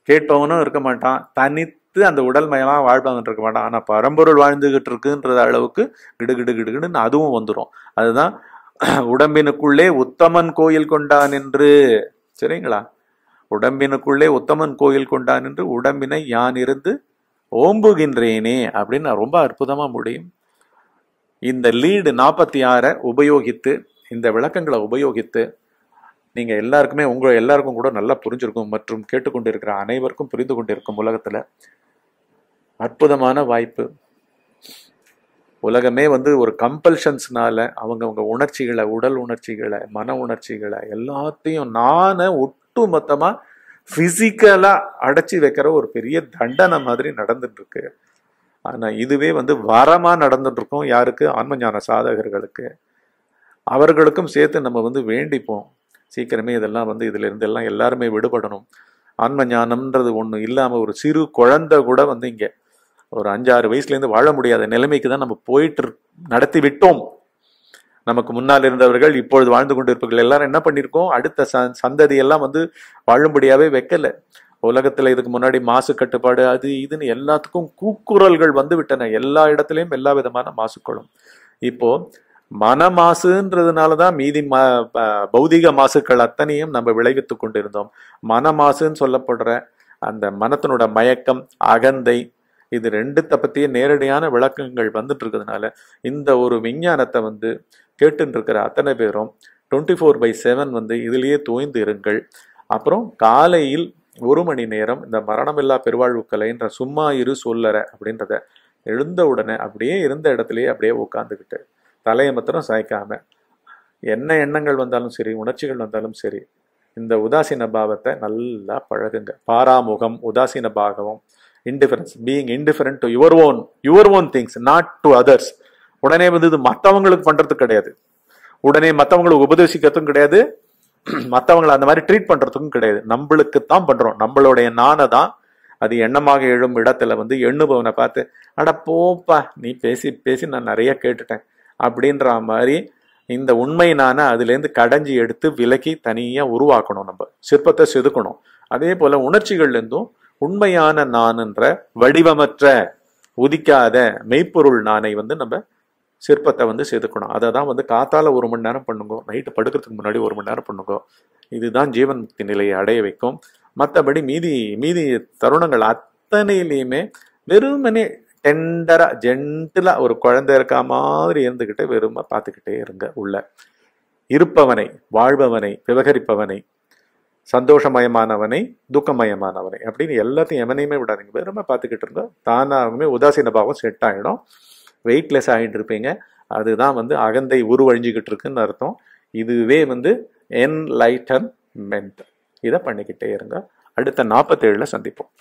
கேட்பவனும் இருக்க மாட்டான் தனித்து அந்த உடல் மயமாக வாழ்பவன் இருக்க மாட்டான் ஆனால் பரம்பொருள் வாழ்ந்துகிட்டு இருக்குன்ற அளவுக்கு கிடு கிடு கிடுகிடுன்னு அதுவும் வந்துடும் அதுதான் உடம்பினுக்குள்ளே உத்தமன் கோயில் கொண்டான் என்று சரிங்களா உடம்பினுக்குள்ளே உத்தமன் கோயில் கொண்டான் என்று உடம்பினை யான் இருந்து ஓம்புகின்றேனே அப்படின்னு நான் ரொம்ப அற்புதமாக முடியும் இந்த லீடு நாற்பத்தி ஆறை உபயோகித்து இந்த விளக்கங்களை உபயோகித்து நீங்கள் எல்லாருக்குமே உங்கள் எல்லாருக்கும் கூட நல்லா புரிஞ்சிருக்கும் மற்றும் கேட்டுக்கொண்டிருக்கிற அனைவருக்கும் புரிந்து கொண்டிருக்கும் உலகத்தில் அற்புதமான வாய்ப்பு உலகமே வந்து ஒரு கம்பல்ஷன்ஸ்னால அவங்கவுங்க உணர்ச்சிகளை உடல் உணர்ச்சிகளை மன உணர்ச்சிகளை எல்லாத்தையும் நானே ஒட்டு மொத்தமாக ஃபிசிக்கலாக அடைச்சி வைக்கிற ஒரு பெரிய தண்டனை மாதிரி இருக்கு ஆனால் இதுவே வந்து வரமாக இருக்கோம் யாருக்கு ஆன்மஞான சாதகர்களுக்கு அவர்களுக்கும் சேர்த்து நம்ம வந்து வேண்டிப்போம் சீக்கிரமே இதெல்லாம் வந்து இதிலிருந்து எல்லாம் எல்லாருமே விடுபடணும் ஆன்ம ஞானம்ன்றது ஒன்று இல்லாமல் ஒரு சிறு குழந்தை கூட வந்து இங்கே ஒரு அஞ்சாறு வயசுலேருந்து வாழ முடியாத நிலைமைக்கு தான் நம்ம போயிட்டு நடத்தி விட்டோம் நமக்கு முன்னால் இருந்தவர்கள் இப்பொழுது வாழ்ந்து கொண்டு எல்லாரும் என்ன பண்ணியிருக்கோம் அடுத்த ச சந்ததி எல்லாம் வந்து வாழும்படியாவே வைக்கலை உலகத்தில் இதுக்கு முன்னாடி மாசு கட்டுப்பாடு அது இதுன்னு எல்லாத்துக்கும் கூக்குரல்கள் வந்து விட்டன எல்லா இடத்துலையும் எல்லா விதமான மாசுக்களும் இப்போ மன மாசுன்றதுனால தான் மீதி மா பௌதிக மாசுக்கள் அத்தனையும் நம்ம விளைவித்து கொண்டிருந்தோம் மன மாசுன்னு சொல்லப்படுற அந்த மனத்தினோட மயக்கம் அகந்தை இது ரெண்டுத்தை பற்றிய நேரடியான விளக்கங்கள் வந்துட்டு இருக்கிறதுனால இந்த ஒரு விஞ்ஞானத்தை வந்து கேட்டுருக்கிற அத்தனை பேரும் டுவெண்ட்டி ஃபோர் பை செவன் வந்து இதுலேயே தோய்ந்து இருங்கள் அப்புறம் காலையில் ஒரு மணி நேரம் இந்த மரணமில்லா பெருவாழ்வு கலைன்ற சும்மா இரு சொல்லற அப்படின்றத எழுந்த உடனே அப்படியே இருந்த இடத்துலயே அப்படியே உட்காந்துக்கிட்டு தலையை மாத்திரம் சாய்க்காம என்ன எண்ணங்கள் வந்தாலும் சரி உணர்ச்சிகள் வந்தாலும் சரி இந்த உதாசீன பாவத்தை நல்லா பழகுங்க பாராமுகம் உதாசீன பாகவம் indifference being indifferent to your own your own things not to others உடனே வந்து இது மற்றவங்களுக்கு பண்றது கிடையாது உடனே மற்றவங்களுக்கு உபதேசிக்கிறதும் கிடையாது மற்றவங்களை அந்த மாதிரி ட்ரீட் பண்ணுறதுக்கும் கிடையாது நம்மளுக்கு தான் பண்ணுறோம் நம்மளுடைய நானை தான் அது எண்ணமாக எழும் இடத்துல வந்து எண்ணுபவனை பார்த்து அட போப்பா நீ பேசி பேசி நான் நிறைய கேட்டுட்டேன் அப்படின்ற மாதிரி இந்த உண்மை நானே அதுலேருந்து கடைஞ்சி எடுத்து விலக்கி தனியாக உருவாக்கணும் நம்ம சிற்பத்தை செதுக்கணும் அதே போல் உணர்ச்சிகள்லேருந்தும் உண்மையான நானுன்ற வடிவமற்ற உதிக்காத மெய்ப்பொருள் நானை வந்து நம்ம சிற்பத்தை வந்து செதுக்கணும் அதை தான் வந்து காத்தால் ஒரு மணி நேரம் பண்ணுங்கோ நைட்டு படுக்கிறதுக்கு முன்னாடி ஒரு மணி நேரம் பண்ணுங்கோ இதுதான் ஜீவன் முக்தி நிலையை அடைய வைக்கும் மற்றபடி மீதி மீதி தருணங்கள் அத்தனையிலையுமே வெறுமனே டெண்டராக ஜென்டிலாக ஒரு குழந்தை இருக்க மாதிரி இருந்துக்கிட்டு வெறுமை பார்த்துக்கிட்டே இருங்க உள்ள இருப்பவனை வாழ்பவனை விவகரிப்பவனை சந்தோஷமயமானவனை துக்கமயமானவனை அப்படின்னு எல்லாத்தையும் எவனையுமே விடாதீங்க வெறுமை பார்த்துக்கிட்டு இருந்தோம் தானாகவுமே உதாசீன பாவம் செட் ஆகிடும் வெயிட்லெஸ் ஆகிட்டு இருப்பீங்க அதுதான் வந்து அகந்தை உருவழிஞ்சிக்கிட்டு இருக்குன்னு அர்த்தம் இதுவே வந்து என்லைட்டன்மெண்ட் இதை பண்ணிக்கிட்டே இருங்க அடுத்த நாற்பத்தேழில் சந்திப்போம்